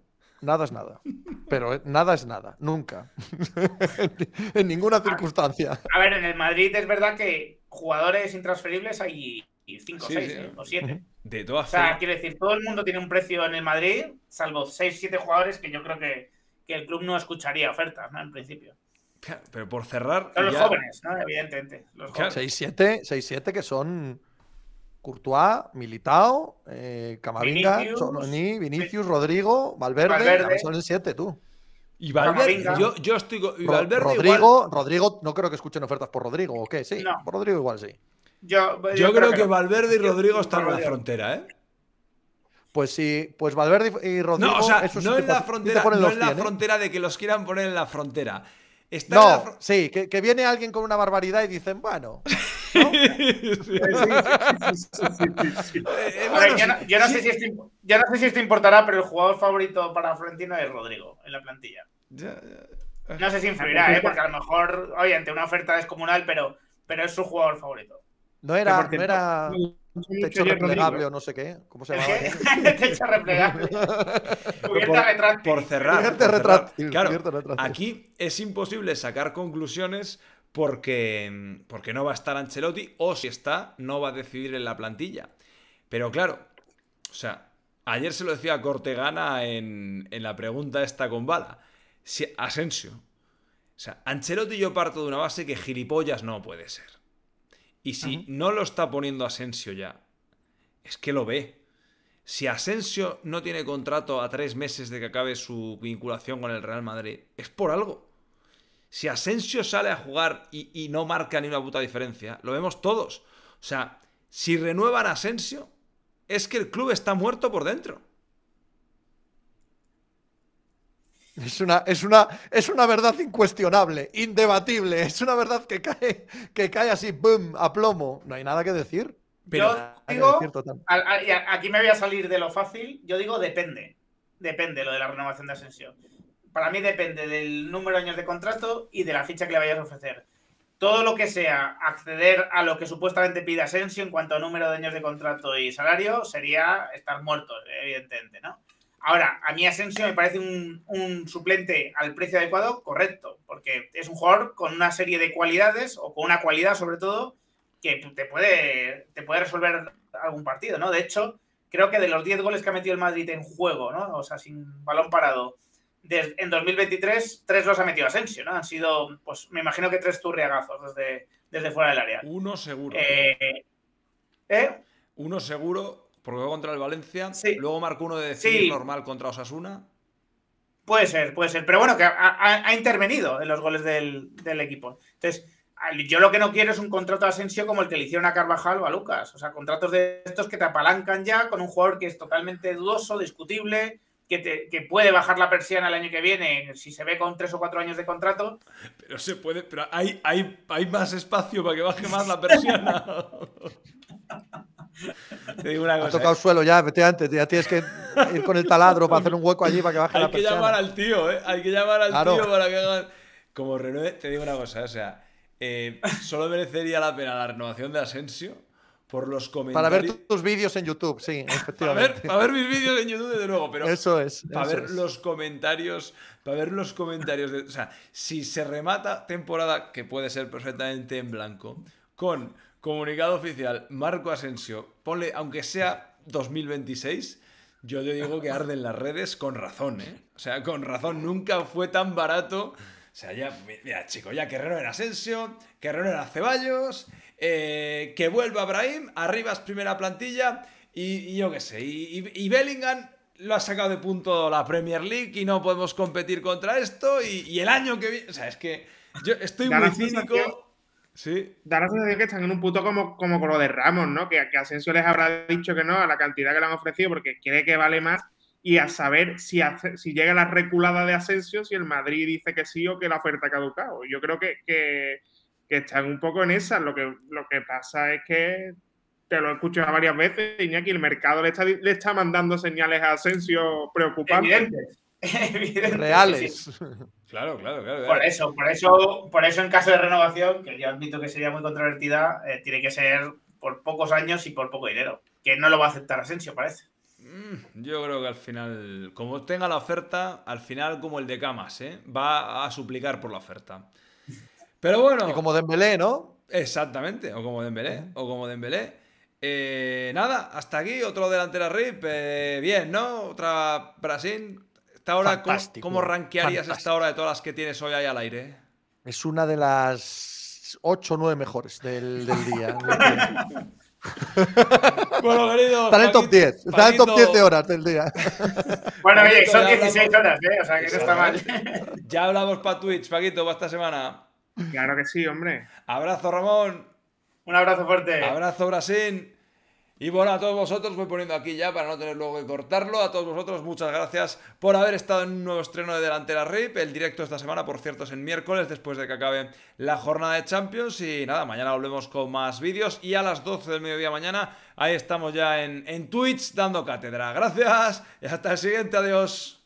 Nada es nada. Pero eh, nada es nada. Nunca. en ninguna circunstancia. A ver, en el Madrid es verdad que jugadores intransferibles hay y 5, 6 o 7. De todas formas. O sea, quiero decir, todo el mundo tiene un precio en el Madrid, salvo 6, 7 jugadores que yo creo que, el club no escucharía ofertas, ¿no? En principio. Pero por cerrar. Son los jóvenes, ¿no? Evidentemente. 6-7 que son Courtois, Militao, eh, Camavinga, Vinicius, Vinicius, Rodrigo, Valverde. Son el 7, tú. Y Valverde, yo, estoy. Rodrigo, Rodrigo, no creo que escuchen ofertas por Rodrigo, ¿o qué? Sí, por Rodrigo igual sí. Yo, creo, que, Valverde y Rodrigo están en la frontera, ¿eh? Pues sí, pues Valverde y Rodrigo. No, es la frontera, de que los quieran poner en la frontera. no, sí, que, viene alguien con una barbaridad y dicen, bueno. Yo no sé si esto importará, pero el jugador favorito para Florentino es Rodrigo en la plantilla. No sé si influirá, ¿eh? porque a lo mejor, oye, una oferta descomunal, pero, pero es su jugador favorito. No era, no era techo replegable o no sé qué. ¿Cómo se llamaba? techo replegable. Cubierta retráctil. Por cerrar. Claro, aquí es imposible sacar conclusiones porque, porque no va a estar Ancelotti o si está, no va a decidir en la plantilla. Pero claro, o sea, ayer se lo decía Cortegana en, en la pregunta esta con bala. Si, Asensio. O sea, Ancelotti yo parto de una base que gilipollas no puede ser. Y si no lo está poniendo Asensio ya, es que lo ve. Si Asensio no tiene contrato a tres meses de que acabe su vinculación con el Real Madrid, es por algo. Si Asensio sale a jugar y, y no marca ni una puta diferencia, lo vemos todos. O sea, si renuevan a Asensio, es que el club está muerto por dentro. Es una, es, una, verdad incuestionable, indebatible, es una verdad que cae, que cae así, boom, a plomo. No hay nada que decir. Pero yo digo, aquí me voy a salir de lo fácil, yo digo depende, depende lo de la renovación de Asensio. Para mí depende del número de años de contrato y de la ficha que le vayas a ofrecer. Todo lo que sea acceder a lo que supuestamente pide Asensio en cuanto a número de años de contrato y salario sería estar muerto, evidentemente, ¿no? Ahora, a mí Asensio me parece un, suplente al precio adecuado, correcto, porque es un jugador con una serie de cualidades, o con una cualidad sobre todo, que te puede, resolver algún partido, ¿no? De hecho, creo que de los 10 goles que ha metido el Madrid en juego, ¿no? O sea, sin balón parado, en 2023, tres los ha metido Asensio, ¿no? Han sido, pues me imagino que tres turriagazos desde, fuera del área. Uno seguro. ¿eh? ¿eh? Uno seguro, porque contra el Valencia, luego marcó uno de decir normal contra Osasuna. Puede ser, puede ser. Pero bueno, que ha, intervenido en los goles del, equipo. Entonces, yo lo que no quiero es un contrato a Asensio como el que le hicieron a Carvajal o a Lucas. O sea, contratos de estos que te apalancan ya con un jugador que es totalmente dudoso, discutible, que, puede bajar la persiana el año que viene si se ve con tres o cuatro años de contrato. Pero se puede, pero hay, hay, hay más espacio para que baje más la persiana. Te digo una cosa, ha tocado eh. el suelo ya, antes Ya tienes que ir con el taladro para hacer un hueco allí para que baje Hay que llamar al tío, ¿eh? Hay que llamar al tío para que Como renueve, te digo una cosa, o sea, eh, solo merecería la pena la renovación de Asensio por los comentarios. Para ver tus vídeos en YouTube, sí, efectivamente. para, ver, mis vídeos en YouTube, de nuevo pero. Eso es. Para ver los comentarios. Para ver los comentarios. o sea, si se remata temporada, que puede ser perfectamente en blanco, con Comunicado oficial, Marco Asensio, ponle, aunque sea 2026, yo te digo que arden las redes con razón, ¿eh? O sea, con razón, nunca fue tan barato. O sea, ya, mira, chico, ya Guerrero era Asensio, Guerrero era Ceballos, eh, que vuelva Brahim, arriba es primera plantilla, y, yo qué sé, y, y, Bellingham lo ha sacado de punto la Premier League y no podemos competir contra esto, y, el año que viene, o sea, es que yo estoy muy cínico Sí. Da la sensación que están en un puto como, como con lo de Ramos, ¿no? Que, Asensio les habrá dicho que no a la cantidad que le han ofrecido porque cree que vale más y a saber si, si llega la reculada de Asensio, si el Madrid dice que sí o que la oferta ha caducado. Yo creo que, están un poco en esa. Lo que, lo que pasa es que te lo he escuchado varias veces, Iñaki, el mercado le está, le está mandando señales a Asensio preocupantes reales. Claro, claro, claro, Por eso, por eso, por eso en caso de renovación, que yo admito que sería muy controvertida, eh, tiene que ser por pocos años y por poco dinero. Que no lo va a aceptar Asensio, parece. Mm, yo creo que al final, como tenga la oferta, al final como el de Camas, ¿eh? va a suplicar por la oferta. Pero bueno. Y como Dembélé, ¿no? Exactamente, o como Dembélé, o como Dembélé. Eh, nada, hasta aquí otro delantera RIP. Eh, bien, ¿no? Otra Brasil ¿cómo, rankearías esta hora de todas las que tienes hoy ahí al aire? Es una de las ocho o nueve mejores del, del día. bueno, querido. Está en el top 10. Está en el top 10 de horas del día. bueno, oye, son 16 horas, ¿eh? O sea, que no está mal. ya hablamos para Twitch, Paquito, para esta semana. Claro que sí, hombre. Abrazo, Ramón. Un abrazo fuerte. Abrazo, Brasil. Y bueno, a todos vosotros voy poniendo aquí ya para no tener luego que cortarlo. A todos vosotros muchas gracias por haber estado en un nuevo estreno de Delantera RIP. El directo esta semana, por cierto, es en miércoles después de que acabe la jornada de Champions. Y nada, mañana volvemos con más vídeos. Y a las 12 del mediodía mañana, ahí estamos ya en, en Twitch dando cátedra. Gracias y hasta el siguiente. Adiós.